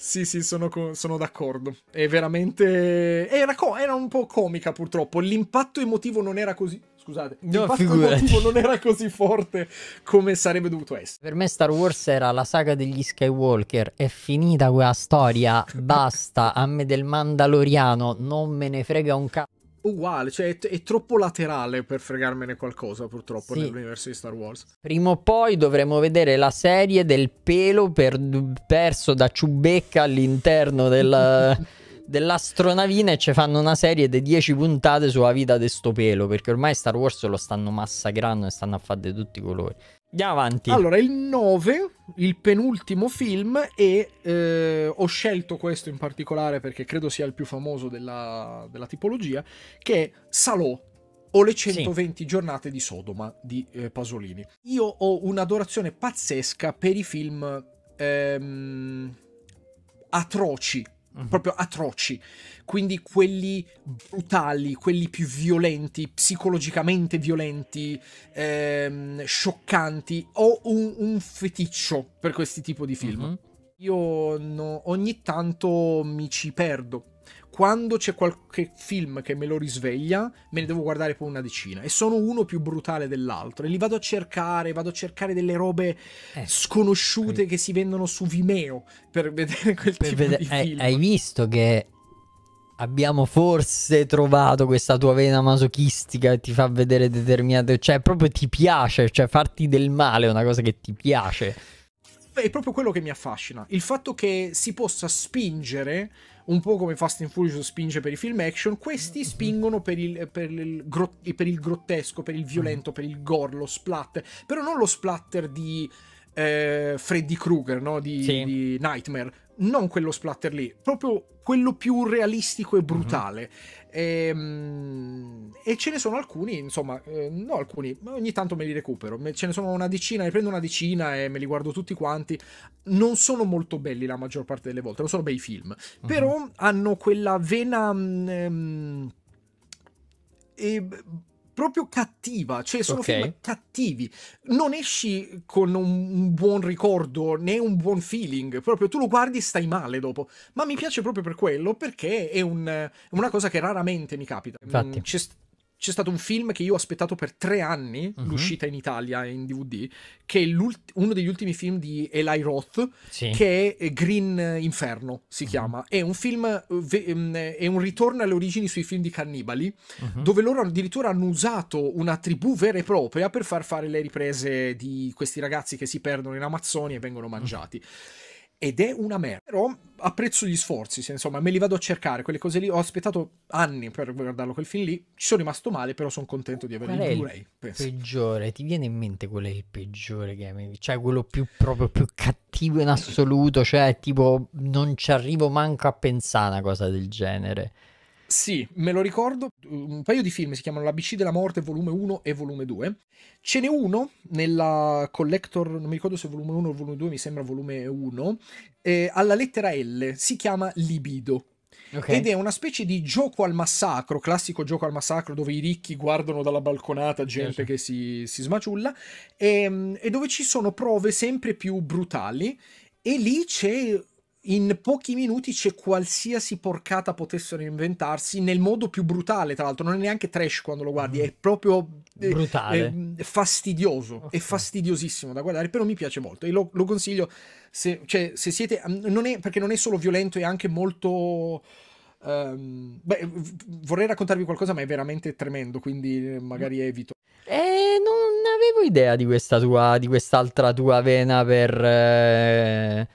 Sì, sì, sono, co- sono, d'accordo. È veramente. Era, co- era, un po' comica, purtroppo. L'impatto emotivo non era così. Scusate, no, l'impatto figurati. emotivo non era così forte come sarebbe dovuto essere. Per me, Star Wars era la saga degli Skywalker. È finita quella storia. Basta. a me del Mandaloriano non me ne frega un cazzo uguale, cioè è, t- è, troppo laterale per fregarmene qualcosa purtroppo sì. nell'universo di Star Wars. Prima o poi dovremo vedere la serie del pelo per- perso da Ciubecca all'interno del... *laughs* dell'astronavina e ci fanno una serie di 10 puntate sulla vita di sto pelo, perché ormai Star Wars lo stanno massacrando e stanno a fare di tutti i colori. Andiamo avanti. Allora, il 9, il penultimo film, e eh, ho scelto questo in particolare perché credo sia il più famoso della, della tipologia, che è Salò, o le 120 sì. giornate di Sodoma di eh, Pasolini. Io ho un'adorazione pazzesca per i film ehm, atroci Mm-hmm. proprio atroci. Quindi quelli brutali, quelli più violenti, psicologicamente violenti, ehm, scioccanti. Ho un, un, feticcio per questi tipi di film. Mm-hmm. Io no, ogni tanto mi ci perdo quando c'è qualche film che me lo risveglia, me ne devo guardare poi una decina. E sono uno più brutale dell'altro. E li vado a cercare, vado a cercare delle robe eh, sconosciute hai... che si vendono su Vimeo per vedere quel per tipo vede- di hai, eh, film. Hai visto che abbiamo forse trovato questa tua vena masochistica che ti fa vedere determinate... Cioè, proprio ti piace, cioè farti del male è una cosa che ti piace è proprio quello che mi affascina. Il fatto che si possa spingere, un po' come Fast and Furious spinge per i film action, questi mhm. spingono per il, per il, grot- per il grottesco, per il violento, mhm. per il gore, lo splatter. Però non lo splatter di... Eh, Freddy Krueger, no? di, sì. di, Nightmare, non quello splatter lì, proprio quello più realistico e mhm. brutale. Mm-hmm. E, e, ce ne sono alcuni, insomma, eh, no alcuni, ma ogni tanto me li recupero, ce ne sono una decina, ne prendo una decina e me li guardo tutti quanti. Non sono molto belli la maggior parte delle volte, non sono bei film, mm-hmm. però hanno quella vena... Mm, ehm, e proprio cattiva, cioè sono okay. film cattivi. Non esci con un buon ricordo né un buon feeling, proprio tu lo guardi e stai male dopo. Ma mi piace proprio per quello, perché è un, una cosa che raramente mi capita. Mm, Infatti. C'è c'è stato un film che io ho aspettato per tre anni, uh-huh. l'uscita in Italia in DVD, che è uno degli ultimi film di Eli Roth, sì. che è eh, Green Inferno, si uh-huh. chiama. È un film, eh, mm, è un ritorno alle origini sui film di cannibali, uh-huh. dove loro addirittura hanno usato una tribù vera e propria per far fare le riprese di questi ragazzi che si perdono in Amazzonia e vengono mangiati ed è una merda. Però apprezzo gli sforzi, se, insomma, me li vado a cercare, quelle cose lì. Ho aspettato anni per guardarlo quel film lì. Ci sono rimasto male, però sono contento di averlo in Blu-ray. Peggiore, ti viene in mente qual è il peggiore che avevi? Cioè, quello più proprio più cattivo in assoluto. Cioè, tipo, non ci arrivo manco a pensare a una cosa del genere. Sì, me lo ricordo, un paio di film si chiamano L'ABC della morte, volume 1 e volume 2. Ce n'è uno nella collector, non mi ricordo se è volume 1 o volume 2, mi sembra volume 1, eh, alla lettera L, si chiama Libido. Okay. Ed è una specie di gioco al massacro, classico gioco al massacro dove i ricchi guardano dalla balconata gente sì, certo. che si, si smaciulla e, ehm, e dove ci sono prove sempre più brutali e lì c'è in pochi minuti c'è qualsiasi porcata potessero inventarsi nel modo più brutale, tra l'altro non è neanche trash quando lo guardi, mm-hmm. è proprio eh, brutale. Eh, è, è fastidioso, okay. è fastidiosissimo da guardare, però mi piace molto e lo, lo consiglio se, cioè, se siete, mm, non è, perché non è solo violento, è anche molto... Um, beh, vorrei raccontarvi qualcosa, ma è veramente tremendo, quindi eh, magari evito. Eh, non avevo idea di questa tua, di quest'altra tua vena per... Eh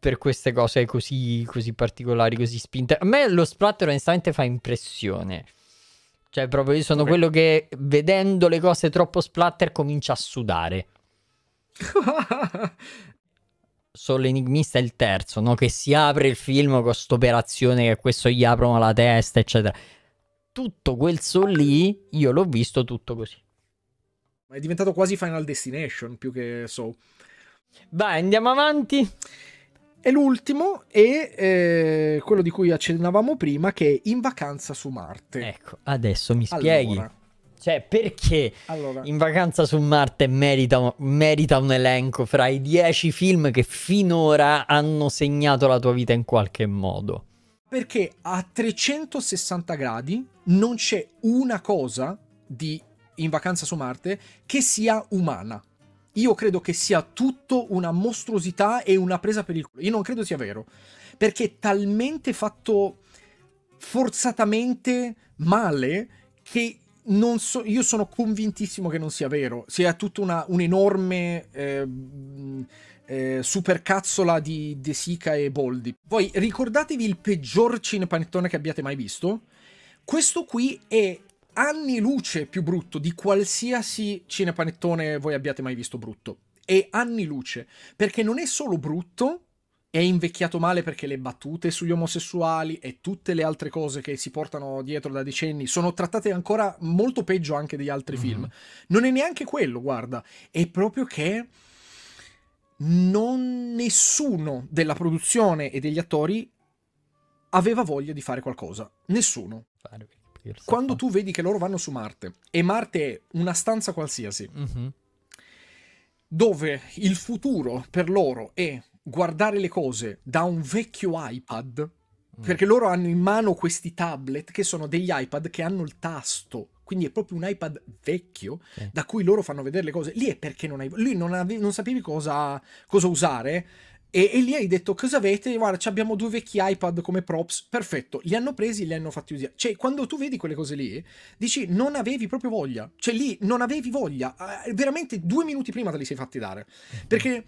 per queste cose così, così, particolari, così spinte. A me lo splatter onestamente fa impressione. Cioè, proprio io sono okay. quello che vedendo le cose troppo splatter comincia a sudare. *laughs* Solo Enigmista è il terzo, no? Che si apre il film con quest'operazione che questo gli aprono la testa, eccetera. Tutto quel sol lì, io l'ho visto tutto così. Ma è diventato quasi Final Destination più che so. Vai, andiamo avanti. E l'ultimo è eh, quello di cui accennavamo prima, che è In vacanza su Marte. Ecco, adesso mi spieghi. Allora. Cioè, perché allora. In vacanza su Marte merita, merita, un elenco fra i dieci film che finora hanno segnato la tua vita in qualche modo? Perché a 360 gradi non c'è una cosa di In vacanza su Marte che sia umana io credo che sia tutto una mostruosità e una presa per il culo. Io non credo sia vero, perché è talmente fatto forzatamente male che non so, io sono convintissimo che non sia vero, sia tutta una, un'enorme eh, eh, supercazzola di De Sica e Boldi. Voi ricordatevi il peggior cinepanettone che abbiate mai visto. Questo qui è anni luce più brutto di qualsiasi cinepanettone voi abbiate mai visto brutto. È anni luce, perché non è solo brutto, è invecchiato male perché le battute sugli omosessuali e tutte le altre cose che si portano dietro da decenni sono trattate ancora molto peggio anche degli altri mm. film. Non è neanche quello, guarda, è proprio che non nessuno della produzione e degli attori aveva voglia di fare qualcosa. Nessuno. Farvi. Scherzo, quando eh. tu vedi che loro vanno su Marte e Marte è una stanza qualsiasi, mm-hmm. dove il futuro per loro è guardare le cose da un vecchio iPad, mm. perché loro hanno in mano questi tablet che sono degli iPad che hanno il tasto. Quindi è proprio un iPad vecchio okay. da cui loro fanno vedere le cose. Lì è perché non hai. Lui non, ave... non sapevi cosa... cosa usare e, e, lì hai detto cosa avete? Guarda, abbiamo due vecchi iPad come props, perfetto, li hanno presi e li hanno fatti usare. Cioè, quando tu vedi quelle cose lì, dici non avevi proprio voglia, cioè lì non avevi voglia, eh, veramente due minuti prima te li sei fatti dare. Perché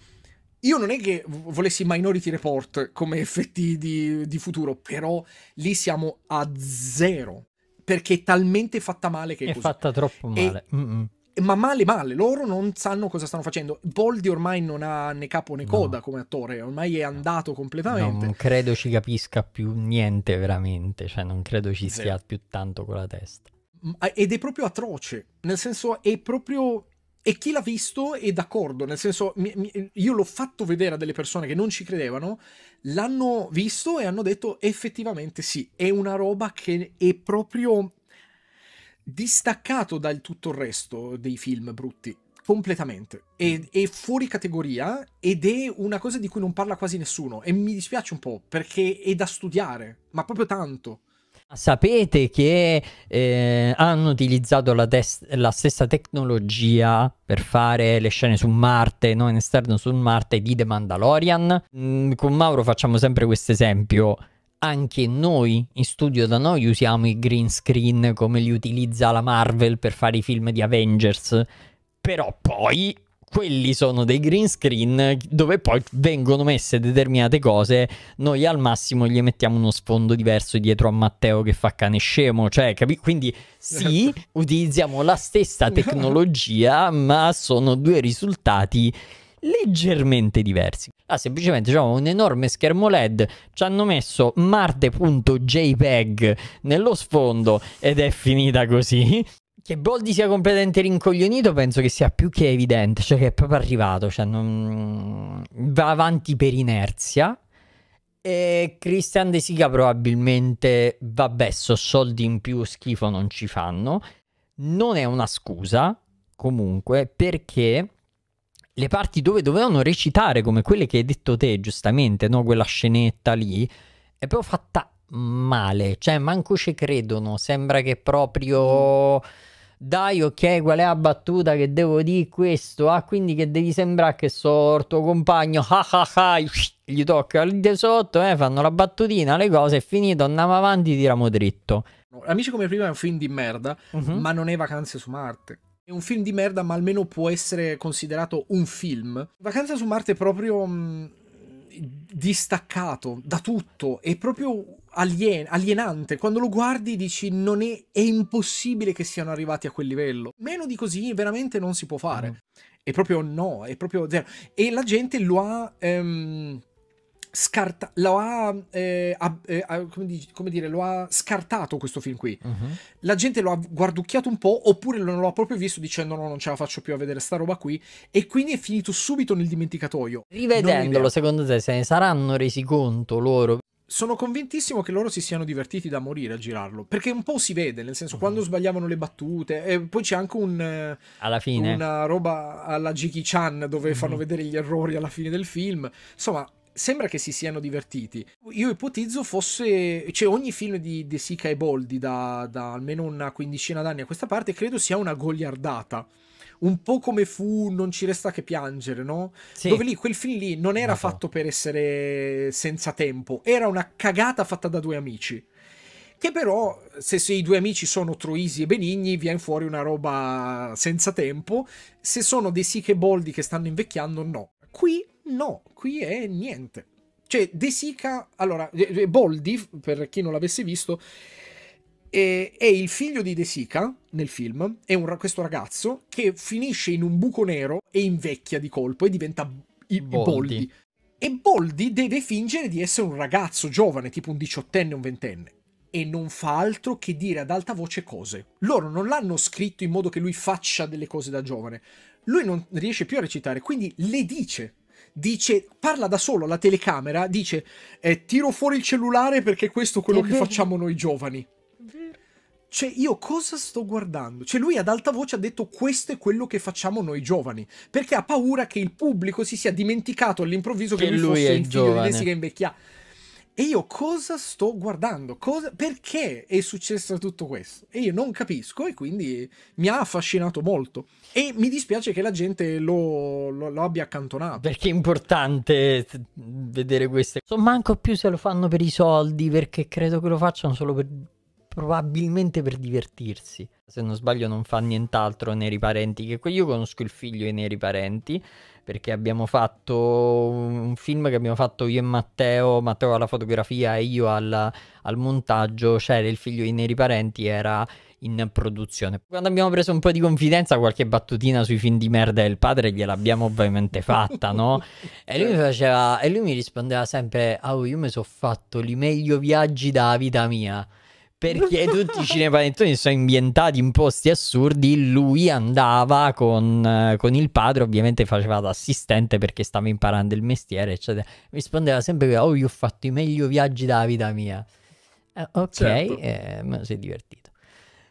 io non è che volessi Minority Report come effetti di, di futuro, però lì siamo a zero, perché è talmente fatta male che è, è fatta troppo male. E, ma male male, loro non sanno cosa stanno facendo. Boldi ormai non ha né capo né coda no. come attore, ormai è andato completamente. Non credo ci capisca più niente veramente, cioè non credo ci sì. più tanto con la testa. Ed è proprio atroce, nel senso è proprio... E chi l'ha visto è d'accordo, nel senso io l'ho fatto vedere a delle persone che non ci credevano, l'hanno visto e hanno detto effettivamente sì, è una roba che è proprio distaccato dal tutto il resto dei film brutti completamente. È, è, mm. fuori categoria ed è una cosa di cui non parla quasi nessuno. E mi dispiace un po' perché è da studiare, ma proprio tanto. Sapete che eh, hanno utilizzato la, des- la, stessa tecnologia per fare le scene su Marte, no? in esterno su Marte di The Mandalorian? Mm, con Mauro facciamo sempre questo esempio anche noi in studio da noi usiamo i green screen come li utilizza la Marvel per fare i film di Avengers, però poi quelli sono dei green screen dove poi vengono messe determinate cose, noi al massimo gli mettiamo uno sfondo diverso dietro a Matteo che fa cane scemo, cioè capi? Quindi sì, *laughs* utilizziamo la stessa tecnologia, ma sono due risultati leggermente diversi. Ah, semplicemente c'è diciamo, un enorme schermo LED, ci hanno messo marte.jpg nello sfondo ed è finita così. Che Boldi sia completamente rincoglionito penso che sia più che evidente, cioè che è proprio arrivato, cioè non... va avanti per inerzia. E Christian De Sica probabilmente, vabbè, so soldi in più, schifo non ci fanno. Non è una scusa, comunque, perché le parti dove dovevano recitare, come quelle che hai detto te, giustamente, no? Quella scenetta lì, è proprio fatta male, cioè manco ci credono, sembra che proprio... Dai, ok, qual è la battuta che devo dire questo? Ah, quindi che devi sembrare che so il tuo compagno, ah ah ah, ah gli tocca lì di sotto, eh, fanno la battutina, le cose, è finito, andiamo avanti, tiriamo dritto. Amici come prima è un film di merda, uh-huh. ma non è Vacanze su Marte è un film di merda, ma almeno può essere considerato un film. Vacanza su Marte è proprio mh, mm, distaccato da tutto, è proprio alien, alienante. Quando lo guardi dici non è, è impossibile che siano arrivati a quel livello. Meno di così veramente non si può fare. Mm. È proprio no, è proprio zero. E la gente lo ha... Ehm, scarta- lo ha, eh, eh a, eh, come, dici, come, dire, lo ha scartato questo film qui. Uh-huh. La gente lo ha guarducchiato un po', oppure non lo ha proprio visto dicendo no, non ce la faccio più a vedere sta roba qui, e quindi è finito subito nel dimenticatoio. Rivedendolo, secondo te se ne saranno resi conto loro? sono convintissimo che loro si siano divertiti da morire a girarlo. Perché un po' si vede, nel senso, quando mhm. sbagliavano le battute. E poi c'è anche un. Eh, alla fine. Una roba alla Jiki Chan dove mm-hmm. fanno vedere gli errori alla fine del film. Insomma, sembra che si siano divertiti. Io ipotizzo fosse. Cioè, ogni film di De Sica e Boldi da, da almeno una quindicina d'anni a questa parte credo sia una goliardata un po' come fu Non ci resta che piangere, no? Sì. Dove lì quel film lì non era no. fatto per essere senza tempo, era una cagata fatta da due amici. Che però, se, se i due amici sono Troisi e Benigni, viene fuori una roba senza tempo. Se sono dei Sick e Boldi che stanno invecchiando, no. Qui No, qui è niente. Cioè, De Sica, allora, eh, eh, Boldi, per chi non l'avesse visto, è, è, il figlio di De Sica nel film, è un, questo ragazzo che finisce in un buco nero e invecchia di colpo e diventa Boldi. Boldi. E Boldi deve fingere di essere un ragazzo giovane, tipo un diciottenne, un ventenne e non fa altro che dire ad alta voce cose. Loro non l'hanno scritto in modo che lui faccia delle cose da giovane. Lui non riesce più a recitare, quindi le dice dice, parla da solo alla telecamera, dice, eh, tiro fuori il cellulare perché questo è quello che facciamo noi giovani. Cioè, io cosa sto guardando? Cioè, lui ad alta voce ha detto questo è quello che facciamo noi giovani. Perché ha paura che il pubblico si sia dimenticato all'improvviso che, che lui, lui fosse è il figlio giovane. di Nessica invecchiato. E io cosa sto guardando? Cosa, perché è successo tutto questo? E io non capisco e quindi mi ha affascinato molto. E mi dispiace che la gente lo, lo, lo abbia accantonato. Perché è importante vedere queste. Non manco più se lo fanno per i soldi, perché credo che lo facciano solo per probabilmente per divertirsi. Se non sbaglio non fa nient'altro Neri Parenti, che qui io conosco il figlio di Neri Parenti, perché abbiamo fatto un film che abbiamo fatto io e Matteo, Matteo alla fotografia e io alla, al montaggio, c'era il figlio di Neri Parenti, era in produzione. Quando abbiamo preso un po' di confidenza, qualche battutina sui film di merda del padre gliel'abbiamo ovviamente fatta, no? *laughs* E lui mi faceva e lui mi rispondeva sempre: "Ah, oh, io mi sono fatto i meglio viaggi da vita mia" perché tutti i cinepanettoni sono ambientati in posti assurdi. Lui andava con, eh, con, il padre, ovviamente faceva da assistente perché stava imparando il mestiere, eccetera. Mi rispondeva sempre: Oh, io ho fatto i meglio viaggi della vita mia. Eh, ok, certo. eh, ma sei divertito.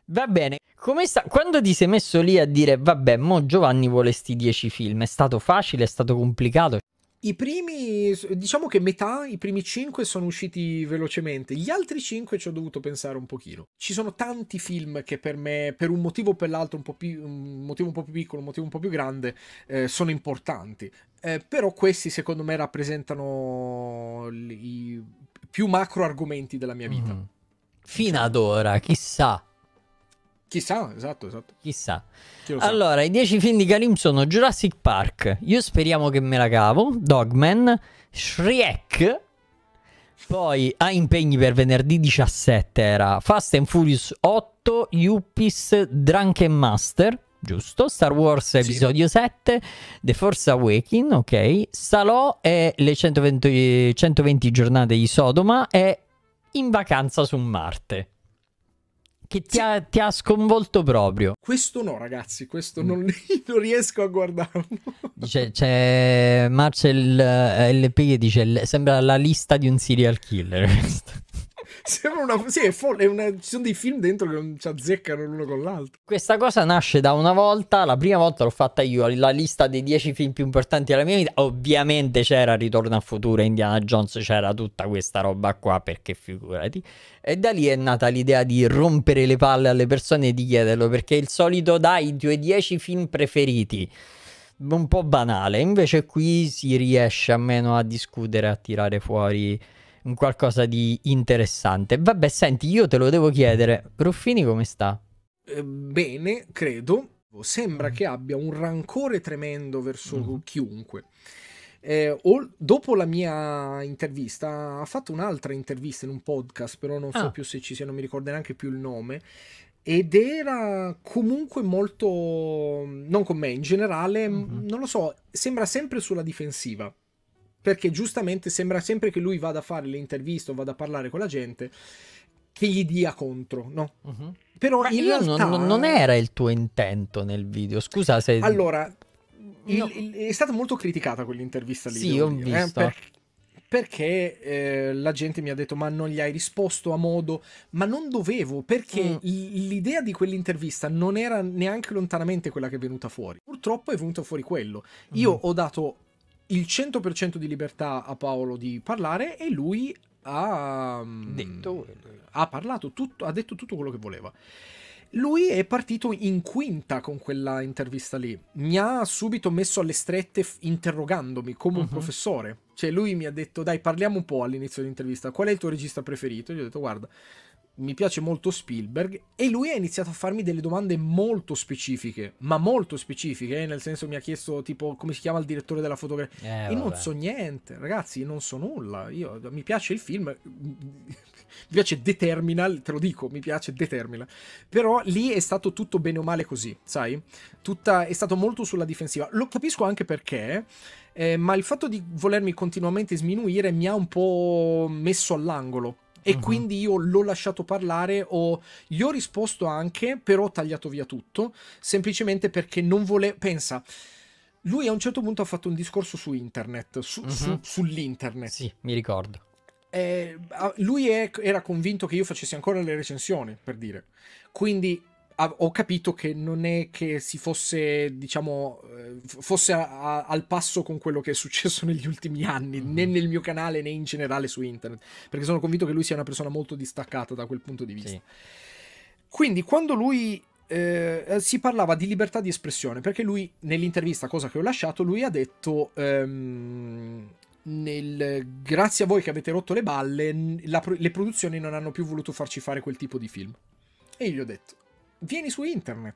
Va bene, come sta... quando ti sei messo lì a dire, vabbè, mo Giovanni volesti sti 10 film, è stato facile, è stato complicato? I primi, diciamo che metà, i primi 5 sono usciti velocemente, gli altri 5 ci ho dovuto pensare un pochino. Ci sono tanti film che per me, per un motivo o per l'altro, un, po più, un motivo un po' più piccolo, un motivo un po' più grande, eh, sono importanti. Eh, però questi secondo me rappresentano i più macro argomenti della mia vita. Mm. Fino ad ora, chissà Chissà, esatto, esatto. Chissà. Allora, i 10 film di Karim sono Jurassic Park, Io speriamo che me la cavo, Dogman, Shrek, poi ha impegni per venerdì 17 era Fast and Furious 8, Yuppies, Drunken Master, giusto, Star Wars episodio 7, The Force Awakens, ok, Salò e le 120, 120 giornate di Sodoma e In vacanza su Marte che ti, sì. ha, ti, ha, sconvolto proprio. Questo no, ragazzi, questo mm. non, *laughs* non riesco a guardarlo. Dice, c'è Marcel eh, LP che dice: Sembra la lista di un serial killer. *laughs* Sembra una. Sì, è folle. È una... Ci sono dei film dentro che non ci azzeccano l'uno con l'altro. Questa cosa nasce da una volta. La prima volta l'ho fatta io. La lista dei dieci film più importanti della mia vita. Ovviamente c'era Ritorno al futuro, Indiana Jones, c'era tutta questa roba qua. Perché figurati. E da lì è nata l'idea di rompere le palle alle persone e di chiederlo. Perché il solito dai i tuoi dieci film preferiti un po' banale. Invece qui si riesce a meno a discutere, a tirare fuori un qualcosa di interessante. Vabbè, senti, io te lo devo chiedere. Ruffini come sta? Eh, bene, credo. Sembra mm. che abbia un rancore tremendo verso mm. chiunque. Eh, o, dopo la mia intervista, ha fatto un'altra intervista in un podcast, però non ah. so più se ci sia, non mi ricordo neanche più il nome. Ed era comunque molto. non con me in generale, mm-hmm. non lo so, sembra sempre sulla difensiva perché giustamente sembra sempre che lui vada a fare le interviste o vada a parlare con la gente che gli dia contro, no? Uh-huh. Però Ma in realtà... Non, non, era il tuo intento nel video, scusa se... Allora, no. il, è stata molto criticata quell'intervista lì. Sì, ho dire, eh, visto. Eh, perché perché eh, la gente mi ha detto ma non gli hai risposto a modo, ma non dovevo perché mm. l- l'idea di quell'intervista non era neanche lontanamente quella che è venuta fuori. Purtroppo è venuta fuori quello. Io mhm. ho dato il 100% di libertà a Paolo di parlare e lui ha, mm, detto. ha parlato tutto, ha detto tutto quello che voleva. Lui è partito in quinta con quella intervista lì. Mi ha subito messo alle strette interrogandomi come un uh-huh. professore. Cioè, lui mi ha detto: Dai, parliamo un po' all'inizio dell'intervista. Qual è il tuo regista preferito? E gli ho detto: Guarda, mi piace molto Spielberg e lui ha iniziato a farmi delle domande molto specifiche, ma molto specifiche, eh, nel senso mi ha chiesto tipo come si chiama il direttore della fotografia. Eh, e non so niente, ragazzi, non so nulla. Io, mi piace il film, mi piace Determinal, te lo dico, mi piace Determinal. Però lì è stato tutto bene o male così, sai? Tutta, è stato molto sulla difensiva. Lo capisco anche perché... Eh, ma il fatto di volermi continuamente sminuire mi ha un po' messo all'angolo uh-huh. quindi io l'ho lasciato parlare o gli ho risposto anche, però ho tagliato via tutto, semplicemente perché non volevo... Pensa, lui a un certo punto ha fatto un discorso su internet, su, uh-huh. su, sull'internet. Sì, mi ricordo. Eh, lui è, era convinto che io facessi ancora le recensioni, per dire. Quindi ho capito che non è che si fosse, diciamo, eh, fosse a, a, al passo con quello che è successo *laughs* negli ultimi anni, mm. né nel mio canale né in generale su internet, perché sono convinto che lui sia una persona molto distaccata da quel punto di vista. Sì. Quindi quando lui eh, eh, si parlava di libertà di espressione, perché lui nell'intervista, cosa che ho lasciato, lui ha detto... Ehm, nel, grazie a voi che avete rotto le balle, la, le produzioni non hanno più voluto farci fare quel tipo di film. E io gli ho detto, vieni su internet.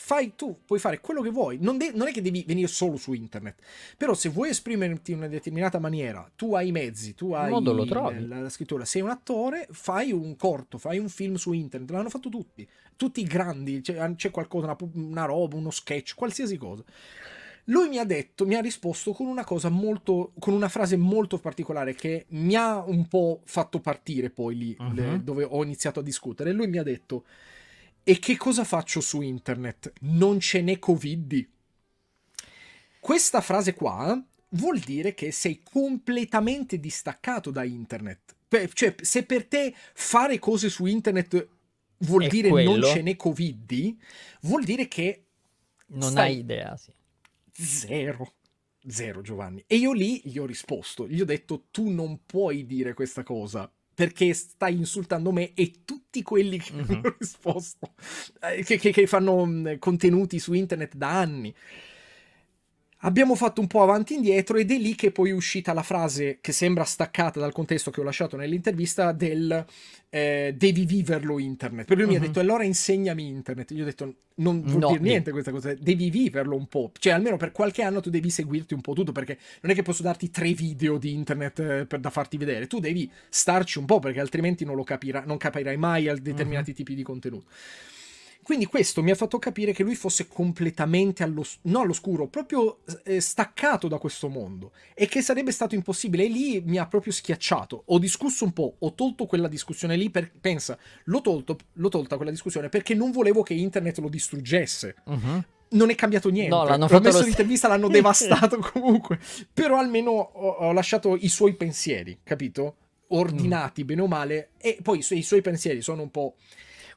Fai tu, puoi fare quello che vuoi. Non, de- non è che devi venire solo su internet. Però se vuoi esprimerti in una determinata maniera, tu hai i mezzi, tu hai modo lo trovi. La, la scrittura, sei un attore, fai un corto, fai un film su internet. L'hanno fatto tutti. Tutti i grandi, c'è, c'è qualcosa, una, una roba, uno sketch, qualsiasi cosa. Lui mi ha detto, mi ha risposto con una cosa molto, con una frase molto particolare che mi ha un po' fatto partire poi lì, uh-huh. le, dove ho iniziato a discutere. Lui mi ha detto, e che cosa faccio su internet? Non ce n'è coviddi. Questa frase qua vuol dire che sei completamente distaccato da internet. cioè, se per te fare cose su internet vuol è dire quello. non ce n'è coviddi, vuol dire che... Non hai idea, sì. Zero. Zero, Giovanni. E io lì gli ho risposto, gli ho detto tu non puoi dire questa cosa, perché stai insultando me e tutti quelli che mm-hmm. *laughs* hanno risposto, eh, che, che, che fanno contenuti su internet da anni. Abbiamo fatto un po' avanti e indietro ed è lì che poi è uscita la frase che sembra staccata dal contesto che ho lasciato nell'intervista del eh, devi viverlo internet. Per lui uh-huh. mi ha mhm. detto allora insegnami internet. Io ho detto non vuol no, dire niente questa cosa, devi viverlo un po'. Cioè almeno per qualche anno tu devi seguirti un po' tutto perché non è che posso darti tre video di internet eh, per, da farti vedere. Tu devi starci un po' perché altrimenti non lo capirà, non capirai mai mhm. determinati uh-huh. tipi di contenuto. Quindi questo mi ha fatto capire che lui fosse completamente all'os- no all'oscuro, proprio eh, staccato da questo mondo e che sarebbe stato impossibile. E lì mi ha proprio schiacciato. Ho discusso un po', ho tolto quella discussione lì, per- pensa, l'ho, tolto, l'ho tolta quella discussione perché non volevo che internet lo distruggesse. Uh-huh non è cambiato niente. No, l'hanno fatto messo lo... l'intervista, l'hanno *laughs* devastato comunque. Però almeno ho, ho, lasciato i suoi pensieri, capito? Ordinati mm. bene o male. E poi i suoi pensieri sono un po'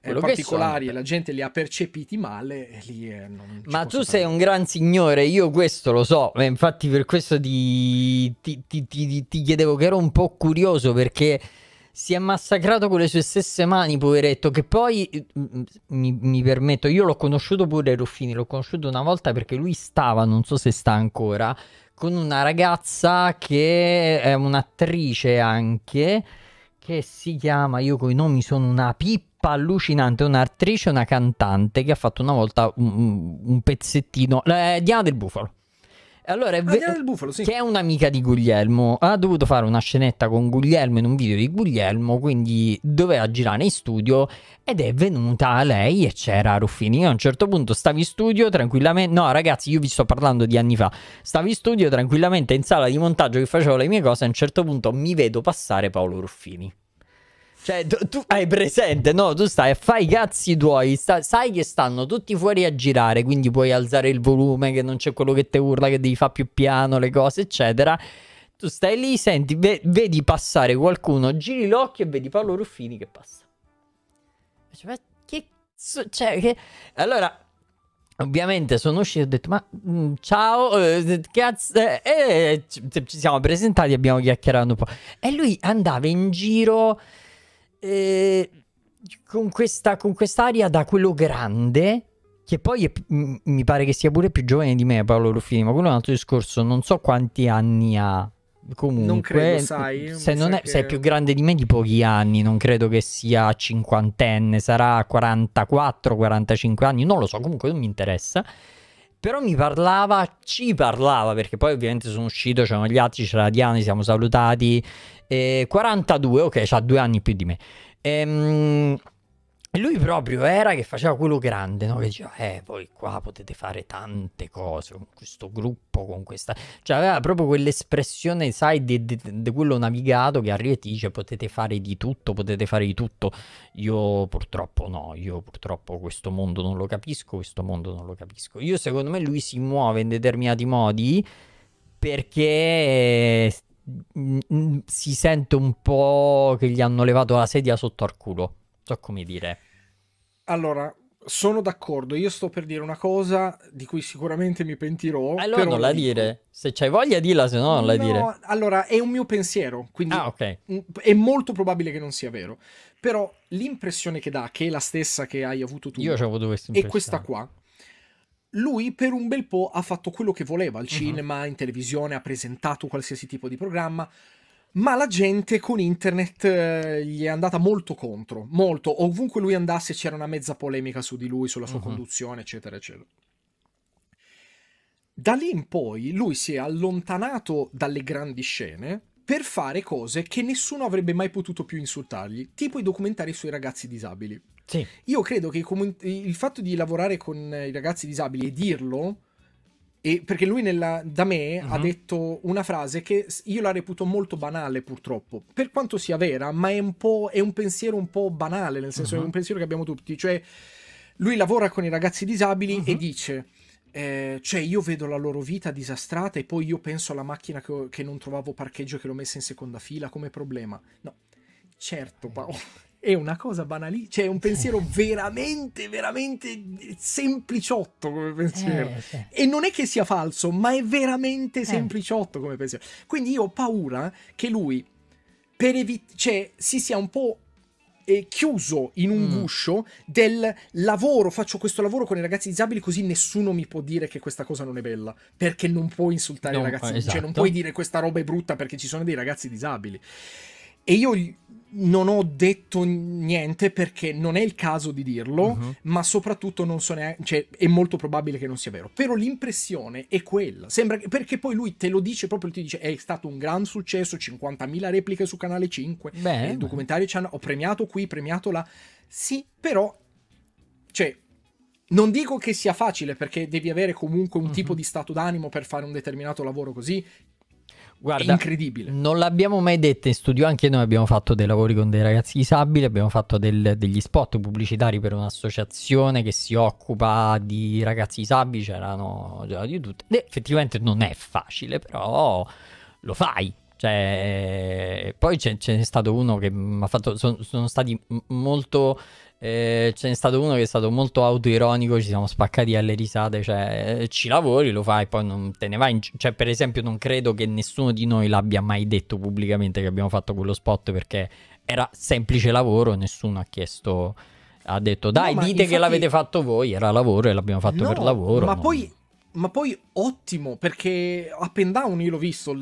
eh, particolari e la gente li ha percepiti male, lì eh, non Ma tu sei fare. un gran signore, io questo lo so, e infatti per questo ti, ti, ti, ti chiedevo che ero un po' curioso perché si è massacrato con le sue stesse mani, poveretto. Che poi mm, mm, mi, mi permetto, io l'ho conosciuto pure Ruffini. L'ho conosciuto una volta perché lui stava, non so se sta ancora, con una ragazza che è un'attrice anche. Che si chiama, io coi nomi sono una pippa tipa allucinante, un'attrice, una cantante che ha fatto una volta un, un pezzettino. Eh, Diana del Bufalo. Allora, è ver- ah, del Bufalo, sì. che è un'amica di Guglielmo, ha dovuto fare una scenetta con Guglielmo in un video di Guglielmo, quindi doveva girare in studio ed è venuta lei e c'era Ruffini. Io a un certo punto stavi in studio tranquillamente, no ragazzi io vi sto parlando di anni fa, stavi in studio tranquillamente in sala di montaggio che facevo le mie cose, a un certo punto mi vedo passare Paolo Ruffini. Cioè, tu, tu hai presente, no? Tu stai a fare i cazzi tuoi, sta, sai che stanno tutti fuori a girare, quindi puoi alzare il volume, che non c'è quello che te urla, che devi fare più piano le cose, eccetera. Tu stai lì, senti, ve, vedi passare qualcuno, giri l'occhio e vedi Paolo Ruffini che passa. Cioè, ma che cazzo, cioè, che... Allora, Ovviamente sono uscito e ho detto: Ma mh, mm, ciao, eh, cazzo. E eh, eh, ci siamo presentati, abbiamo chiacchierato un po'. E lui andava in giro eh, con, questa, con quest'aria da quello grande, che poi è, mi pare che sia pure più giovane di me Paolo Ruffini, ma quello è un altro discorso, non so quanti anni ha comunque. Non credo, eh, sai. Se, non è, che... se è più grande di me di pochi anni, non credo che sia cinquantenne, sarà 44-45 anni, non lo so, comunque non mi interessa. Però mi parlava, ci parlava, perché poi ovviamente sono uscito, c'erano gli altri, c'era Diana, ci siamo salutati. Eh, 42, ok, ha due anni più di me. Ehm... E lui proprio era che faceva quello grande, no? che diceva, eh, voi qua potete fare tante cose con questo gruppo, con questa... Cioè aveva proprio quell'espressione, sai, di, quello navigato che a Rieti dice potete fare di tutto, potete fare di tutto. Io purtroppo no, io purtroppo questo mondo non lo capisco, questo mondo non lo capisco. Io secondo me lui si muove in determinati modi perché mm, mm, si sente un po' che gli hanno levato la sedia sotto al culo so come dire. Allora, sono d'accordo, io sto per dire una cosa di cui sicuramente mi pentirò. Allora non la dico. dire, se c'hai voglia dilla, se no non la no, dire. Allora è un mio pensiero, quindi ah, okay. è molto probabile che non sia vero. Però l'impressione che dà, che è la stessa che hai avuto tu, io avuto è questa qua. Lui per un bel po' ha fatto quello che voleva al mhm. cinema, uh -huh. in televisione, ha presentato qualsiasi tipo di programma ma la gente con internet eh, gli è andata molto contro, molto. Ovunque lui andasse c'era una mezza polemica su di lui, sulla sua uh-huh. conduzione, eccetera, eccetera. Da lì in poi lui si è allontanato dalle grandi scene per fare cose che nessuno avrebbe mai potuto più insultargli, tipo i documentari sui ragazzi disabili. Sì. Io credo che il fatto di lavorare con i ragazzi disabili e dirlo e perché lui nella, da me uh-huh. ha mhm. detto una frase che io la reputo molto banale purtroppo, per quanto sia vera, ma è un, è un pensiero un po' banale, nel senso uh-huh. è mhm. un pensiero che abbiamo tutti, cioè lui lavora con i ragazzi disabili uh-huh. e mhm. dice... Eh, cioè io vedo la loro vita disastrata e poi io penso alla macchina che, ho, che non trovavo parcheggio e che l'ho messa in seconda fila come problema. No, certo eh. Paolo, è una cosa banalissima, cioè è un pensiero sì. veramente, veramente sempliciotto come pensiero. Eh, sì. E non è che sia falso, ma è veramente eh. sempliciotto come pensiero. Quindi io ho paura che lui, per evitare, cioè, si sia un po' eh, chiuso in un mm. guscio del lavoro, faccio questo lavoro con i ragazzi disabili così nessuno mi può dire che questa cosa non è bella, perché non puoi insultare non, i ragazzi, esatto. cioè non esatto. puoi dire questa roba è brutta perché ci sono dei ragazzi disabili. E io non ho detto niente perché non è il caso di dirlo, uh-huh. ma soprattutto non so neanche, cioè è molto probabile che non sia vero, però l'impressione è quella, sembra che, perché poi lui te lo dice proprio, ti dice è stato un gran successo, 50.000 repliche su Canale 5, beh, il eh, beh. documentario ci hanno, ho premiato qui, premiato là, sì, però, cioè, non dico che sia facile perché devi avere comunque un uh-huh. tipo di stato d'animo per fare un determinato lavoro così, Guarda, incredibile. Non l'abbiamo mai detta in studio, anche noi abbiamo fatto dei lavori con dei ragazzi disabili, abbiamo fatto del, degli spot pubblicitari per un'associazione che si occupa di ragazzi disabili, c'erano cioè, di tutte. Ed effettivamente non è facile, però lo fai. Cioè, poi ce, n'è stato uno che mi ha fatto. Son, sono stati molto eh, ce n'è stato uno che è stato molto autoironico, ci siamo spaccati alle risate, cioè eh, ci lavori, lo fai, poi non te ne vai. C- cioè, per esempio, non credo che nessuno di noi l'abbia mai detto pubblicamente che abbiamo fatto quello spot perché era semplice lavoro, nessuno ha chiesto ha detto dai no, dite infatti... che l'avete fatto voi, era lavoro e l'abbiamo fatto no, per lavoro. Ma no. poi ma poi ottimo perché Up and Down io l'ho visto il,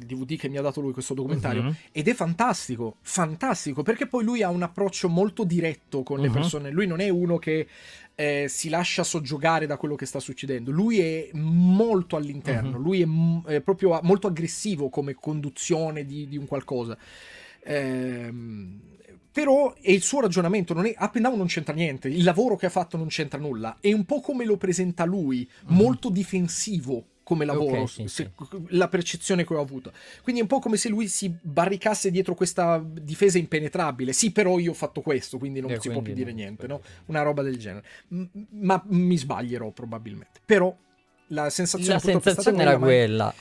il DVD che mi ha dato lui questo documentario uh-huh. ed è fantastico, fantastico perché poi lui ha un approccio molto diretto con uh-huh. le mhm. persone, lui non è uno che eh, si lascia soggiogare da quello che sta succedendo, lui è molto all'interno, uh-huh. lui è, è, proprio molto aggressivo come conduzione di, di un qualcosa. Ehm però e il suo ragionamento non è up and down non c'entra niente, il lavoro che ha fatto non c'entra nulla, è un po' come lo presenta lui, mm. molto difensivo come lavoro, okay, sì, se, sì. la percezione che ho avuto. Quindi è un po' come se lui si barricasse dietro questa difesa impenetrabile. Sì, però io ho fatto questo, quindi non eh, si quindi può più dire niente, no? Una roba del genere. ma mi sbaglierò probabilmente. Però la sensazione, la sensazione era quella. Ma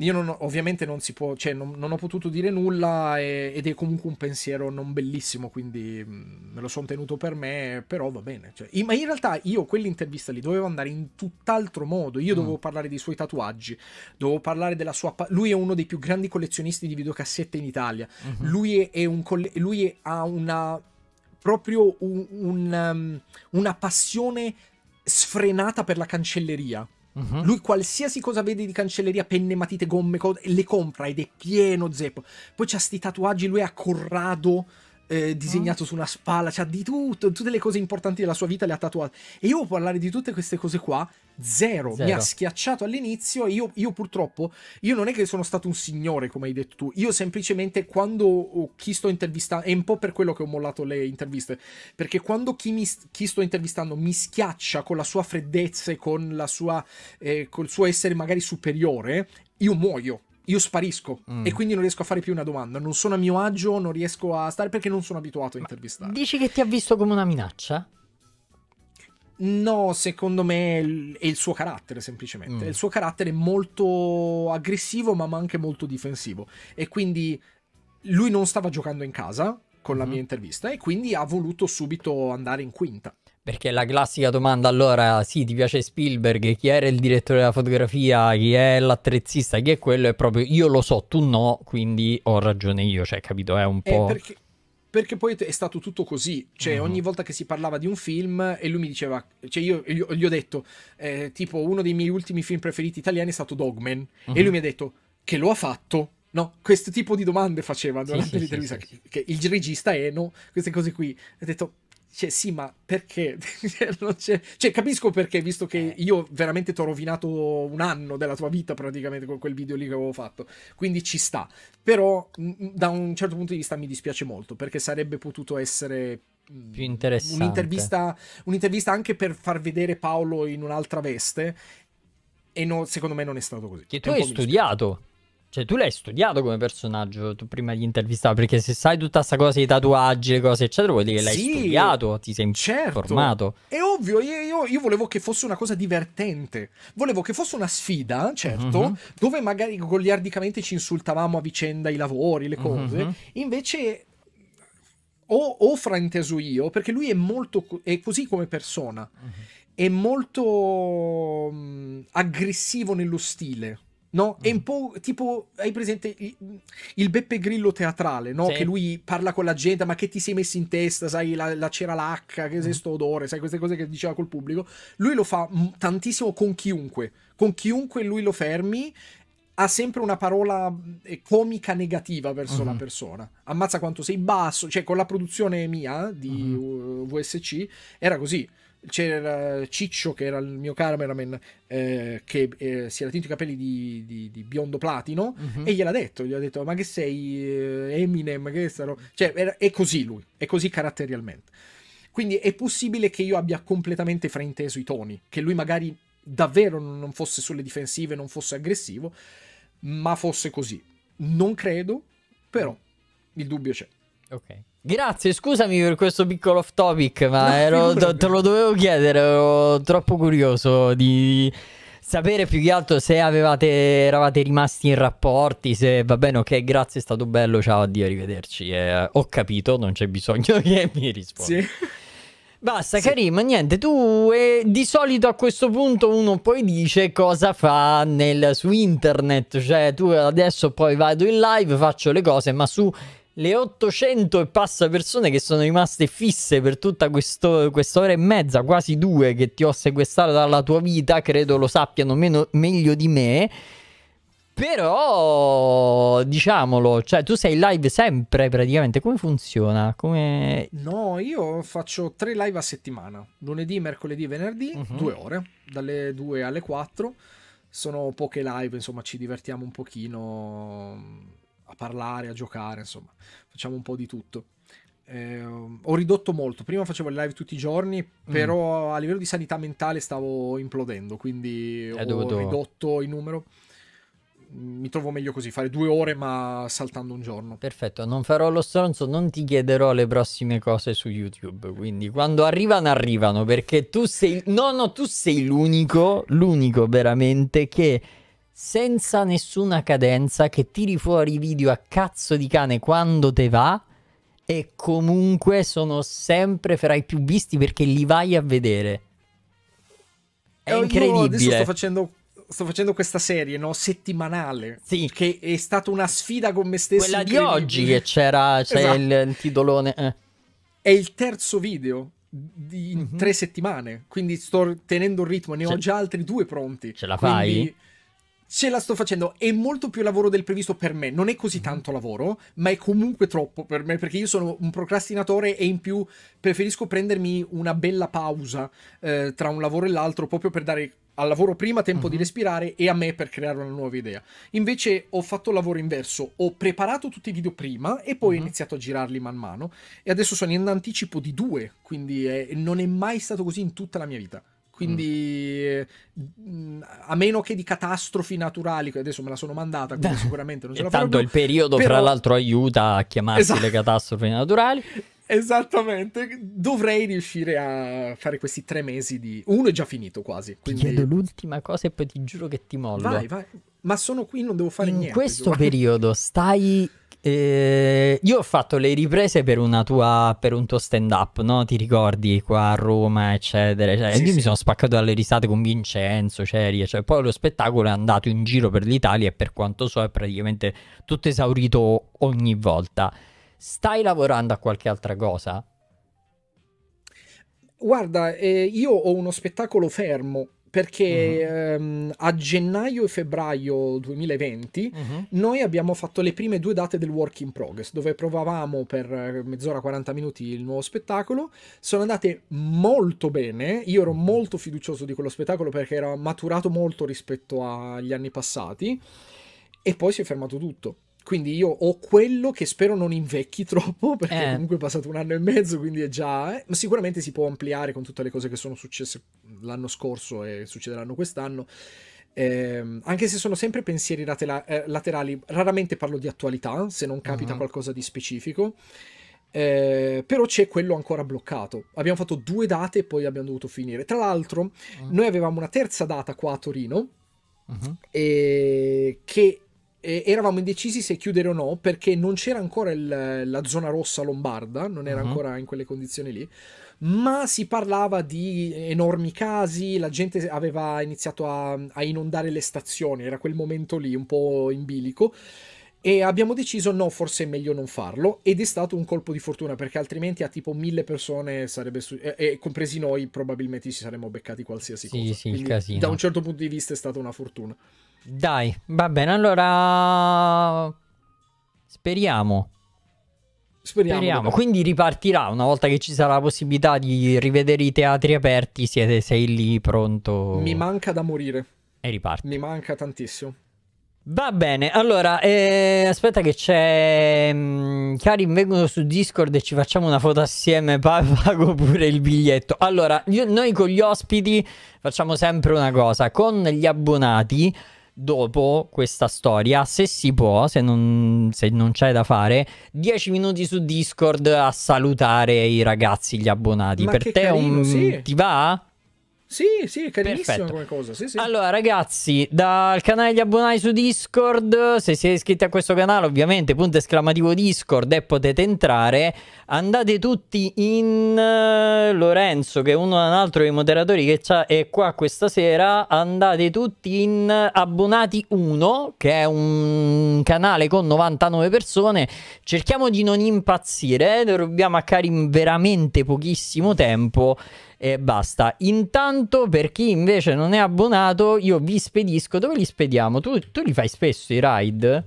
io non, ovviamente non si può, cioè non, non ho potuto dire nulla e, ed è comunque un pensiero non bellissimo, quindi mm, me lo sono tenuto per me, però va bene. Cioè, ma in realtà io quell'intervista lì dovevo andare in tutt'altro modo, io mm. dovevo parlare dei suoi tatuaggi, dovevo parlare della sua... Pa- lui è uno dei più grandi collezionisti di videocassette in Italia, mm-hmm. lui, è un coll- lui è, ha una... proprio un, un, um, una passione sfrenata per la cancelleria. Uh-huh. Lui qualsiasi cosa vede di cancelleria, penne, matite, gomme, co- le compra ed è pieno zeppo. Poi c'ha sti tatuaggi, lui è a Corrado eh, ah. disegnato su una spalla, cioè di tutto, tutte le cose importanti della sua vita le ha tatuate. E io parlare di tutte queste cose qua, zero, zero. mi ha schiacciato all'inizio. Io, io purtroppo, io non è che sono stato un signore, come hai detto tu, io semplicemente quando chi sto intervistando, è un po' per quello che ho mollato le interviste, perché quando chi, mi, chi sto intervistando mi schiaccia con la sua freddezza e con la sua, eh, col suo essere magari superiore, io muoio io sparisco mm. e quindi non riesco a fare più una domanda, non sono a mio agio, non riesco a stare perché non sono abituato a intervistare. Dici che ti ha visto come una minaccia? No, secondo me è il suo carattere semplicemente. Mm. il suo carattere è molto aggressivo ma anche molto difensivo. E quindi lui non stava giocando in casa con la mm-hmm. mia intervista e quindi ha voluto subito andare in quinta. Perché la classica domanda allora, sì, ti piace Spielberg, chi era il direttore della fotografia, chi è l'attrezzista, chi è quello, è proprio io lo so, tu no, quindi ho ragione io, cioè capito, è un eh, po'... Perché, perché, poi è stato tutto così, cioè mm. ogni volta che si parlava di un film e lui mi diceva, cioè io gli ho detto, eh, tipo uno dei miei ultimi film preferiti italiani è stato Dogman mm-hmm. e mhm. lui mi ha detto che lo ha fatto. No, questo tipo di domande faceva durante sì, l'intervista. Sì, sì, che, che il regista è no, queste cose qui. Ha detto, cioè, sì, ma perché? *laughs* Cioè, cioè, capisco perché, visto che eh. io veramente ti ho rovinato un anno della tua vita praticamente con quel video lì che avevo fatto. Quindi ci sta. Però, mm, mm, da un certo punto di vista, mi dispiace molto perché sarebbe potuto essere mm, più interessante. Un'intervista, un'intervista anche per far vedere Paolo in un'altra veste. E no, secondo me non è stato così. Che tu hai studiato. Cioè, tu l'hai studiato come personaggio, tu prima di intervistare? perché se sai tutta questa cosa di tatuaggi, le cose, eccetera, vuol dire che l'hai sì, studiato, ti sei certo. informato. È ovvio, io, io, volevo che fosse una cosa divertente, volevo che fosse una sfida, certo, uh-huh. dove magari goliardicamente ci insultavamo a vicenda i lavori, le cose, uh-huh. invece o, o, frainteso io, perché lui è molto, è così come persona, uh-huh. è molto mm, aggressivo nello stile No? È un po' tipo, hai presente il, Beppe Grillo teatrale, no? Sì. Che lui parla con la gente, ma che ti sei messo in testa, sai, la, la cera lacca, che sei mm. sto odore, sai, queste cose che diceva col pubblico. Lui lo fa mm, tantissimo con chiunque. Con chiunque lui lo fermi, ha sempre una parola eh, comica negativa verso la mm-hmm. persona. Ammazza quanto sei basso, cioè con la produzione mia eh, di mm-hmm. uh VSC era così c'era Ciccio che era il mio cameraman eh, che eh, si era tinto i capelli di, di, di biondo platino uh-huh. e gliel'ha detto, gli ha detto ma che sei eh, Eminem, che sarò... cioè era, è così lui, è così caratterialmente. Quindi è possibile che io abbia completamente frainteso i toni, che lui magari davvero non fosse sulle difensive, non fosse aggressivo, ma fosse così. Non credo, però il dubbio c'è. Ok. Grazie, scusami per questo piccolo off topic, ma no, ero, te, te lo dovevo chiedere, ero troppo curioso di sapere più che altro se avevate, eravate rimasti in rapporti, se va bene, ok, grazie, è stato bello, ciao, addio, arrivederci. Eh, ho capito, non c'è bisogno *laughs* che mi rispondi. Sì. Basta, sì. Karim, niente, tu eh, di solito a questo punto uno poi dice cosa fa nel, su internet, cioè tu adesso poi vado in live, faccio le cose, ma su le 800 e passa persone che sono rimaste fisse per tutta questo, quest'ora e mezza, quasi due, che ti ho sequestrato dalla tua vita, credo lo sappiano meno, meglio di me. Però, diciamolo, cioè tu sei live sempre praticamente, come funziona? Come... No, io faccio tre live a settimana, lunedì, mercoledì, venerdì, uh mhm. -huh. due ore, dalle due alle quattro. Sono poche live, insomma ci divertiamo un pochino a parlare, a giocare, insomma, facciamo un po' di tutto. Eh, ho ridotto molto, prima facevo le live tutti i giorni, mm. però mm. a livello di sanità mentale stavo implodendo, quindi È eh, ho dovuto. ridotto il numero mi trovo meglio così, fare due ore ma saltando un giorno. Perfetto, non farò lo stronzo, non ti chiederò le prossime cose su YouTube, quindi quando arrivano arrivano perché tu sei... No, no, tu sei l'unico, l'unico veramente che senza nessuna cadenza, che tiri fuori i video a cazzo di cane quando te va e comunque sono sempre fra i più visti perché li vai a vedere. È oh, Io adesso sto facendo sto facendo questa serie no? settimanale. Sì. Che è stata una sfida con me stesso. Quella di oggi che c'era c'è esatto. il, il, titolone. Eh. È il terzo video di, in mm-hmm. tre settimane. Quindi sto tenendo il ritmo. Ne ce... ho già altri due pronti. Ce la fai? ce la sto facendo. È molto più lavoro del previsto per me. Non è così mhm. tanto lavoro, ma è comunque troppo per me perché io sono un procrastinatore e in più preferisco prendermi una bella pausa eh, tra un lavoro e l'altro proprio per dare al lavoro prima tempo uh-huh. di mhm. respirare e a me per creare una nuova idea. Invece ho fatto il lavoro inverso, ho preparato tutti i video prima e poi uh-huh. ho mhm. iniziato a girarli man mano e adesso sono in anticipo di due, quindi è, non è mai stato così in tutta la mia vita. Mm. Quindi, mm. a meno che di catastrofi naturali, adesso me la sono mandata, quindi *laughs* sicuramente non ce la Tanto più, il periodo, però... fra l'altro, aiuta a chiamarsi esatto. le catastrofi naturali. *laughs* Esattamente, dovrei riuscire a fare questi tre mesi di... Uno è già finito quasi. Quindi... Ti chiedo l'ultima cosa e poi ti giuro che ti mollo. Vai, vai. Ma sono qui, non devo fare in niente. In questo giuro. *laughs* periodo stai eh, io ho fatto le riprese per, tua, per un tuo stand up, no? Ti ricordi qua a Roma, eccetera. Cioè, sì, io sì. mi sono spaccato dalle risate con Vincenzo, Ceria. Cioè, cioè, poi lo spettacolo è andato in giro per l'Italia e per quanto so è praticamente tutto esaurito ogni volta. Stai lavorando a qualche altra cosa? Guarda, eh, io ho uno spettacolo fermo perché uh-huh. ehm, a gennaio e febbraio 2020 uh-huh. Mhm. noi abbiamo fatto le prime due date del work in progress dove provavamo per eh, mezz'ora 40 minuti il nuovo spettacolo sono andate molto bene io ero mhm. molto fiducioso di quello spettacolo perché era maturato molto rispetto agli anni passati e poi si è fermato tutto quindi io ho quello che spero non invecchi *laughs* troppo, perché eh. comunque è passato un anno e mezzo, quindi è già... Eh. Ma sicuramente si può ampliare con tutte le cose che sono successe l'anno scorso e succederanno quest'anno. Eh, anche se sono sempre pensieri latela- eh, laterali, raramente parlo di attualità, se non capita uh-huh. qualcosa di specifico. Eh, però c'è quello ancora bloccato. Abbiamo fatto due date e poi abbiamo dovuto finire. Tra l'altro, uh-huh. noi avevamo una terza data qua a Torino, uh-huh. e che eh, eravamo indecisi se chiudere o no perché non c'era ancora il, la zona rossa lombarda, non era uh-huh. ancora in quelle condizioni lì, ma si parlava di enormi casi, la gente aveva iniziato a, a inondare le stazioni, era quel momento lì un po' in bilico e abbiamo deciso no, forse è meglio non farlo ed è stato un colpo di fortuna perché altrimenti a tipo mille persone sarebbe su- e, e compresi noi probabilmente ci saremmo beccati qualsiasi sì, cosa. Sì, Quindi, il casino. Da un certo punto di vista è stata una fortuna. Dai, va bene, allora speriamo. Speriamo. Speriamo. Quindi ripartirà una volta che ci sarà la possibilità di rivedere i teatri aperti, siete, sei lì pronto. Mi manca da morire. E riparti. Mi manca tantissimo. Va bene, allora, eh, aspetta che c'è... Mm, Karim, vengono su Discord e ci facciamo una foto assieme, *laughs* pago pure il biglietto. Allora, io, noi con gli ospiti facciamo sempre una cosa, con gli abbonati, dopo questa storia, se si può, se non, se non c'è da fare, 10 minuti su Discord a salutare i ragazzi, gli abbonati. Ma per te carino, un... sì. ti va? Sì, sì, è come cosa. Sì, sì. Allora, ragazzi, dal canale di abbonati su Discord, se siete iscritti a questo canale, ovviamente, punto esclamativo Discord e potete entrare. Andate tutti in eh, Lorenzo, che è uno un altro dei moderatori che è qua questa sera. Andate tutti in Abbonati 1, che è un canale con 99 persone. Cerchiamo di non impazzire, eh? dobbiamo a Karim veramente pochissimo tempo e basta. Intanto per chi invece non è abbonato io vi spedisco, dove li spediamo? Tu, tu li fai spesso i ride?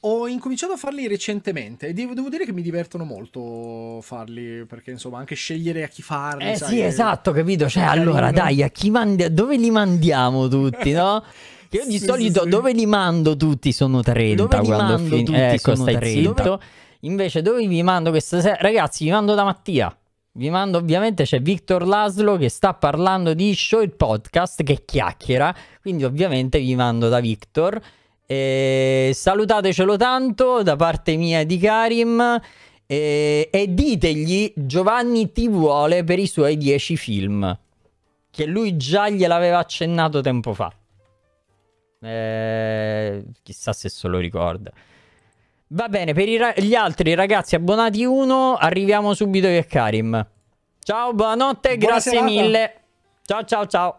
Ho incominciato a farli recentemente e devo, devo, dire che mi divertono molto farli perché insomma anche scegliere a chi farli. Eh sai, sì, esatto, capito? Cioè allora dai, a chi mandi- dove li mandiamo tutti, no? Io *laughs* di sì, solito sì, sì. dove li mando tutti sono 30 dove li mando fin- tutti eh, ecco, sono 30. Zitto. Invece dove vi mando questa sera? Ragazzi, vi mando da Mattia. Vi mando ovviamente c'è Victor Laszlo che sta parlando di Show il podcast che chiacchiera, quindi ovviamente vi mando da Victor. E salutatecelo tanto da parte mia di Karim e, e ditegli Giovanni ti vuole per i suoi 10 film, che lui già gliel'aveva accennato tempo fa. E, eh, chissà se se lo ricorda. Va bene, per gli altri ragazzi abbonati uno, arriviamo subito che e Karim. Ciao, buonanotte, Buona grazie serata. mille. Ciao ciao ciao.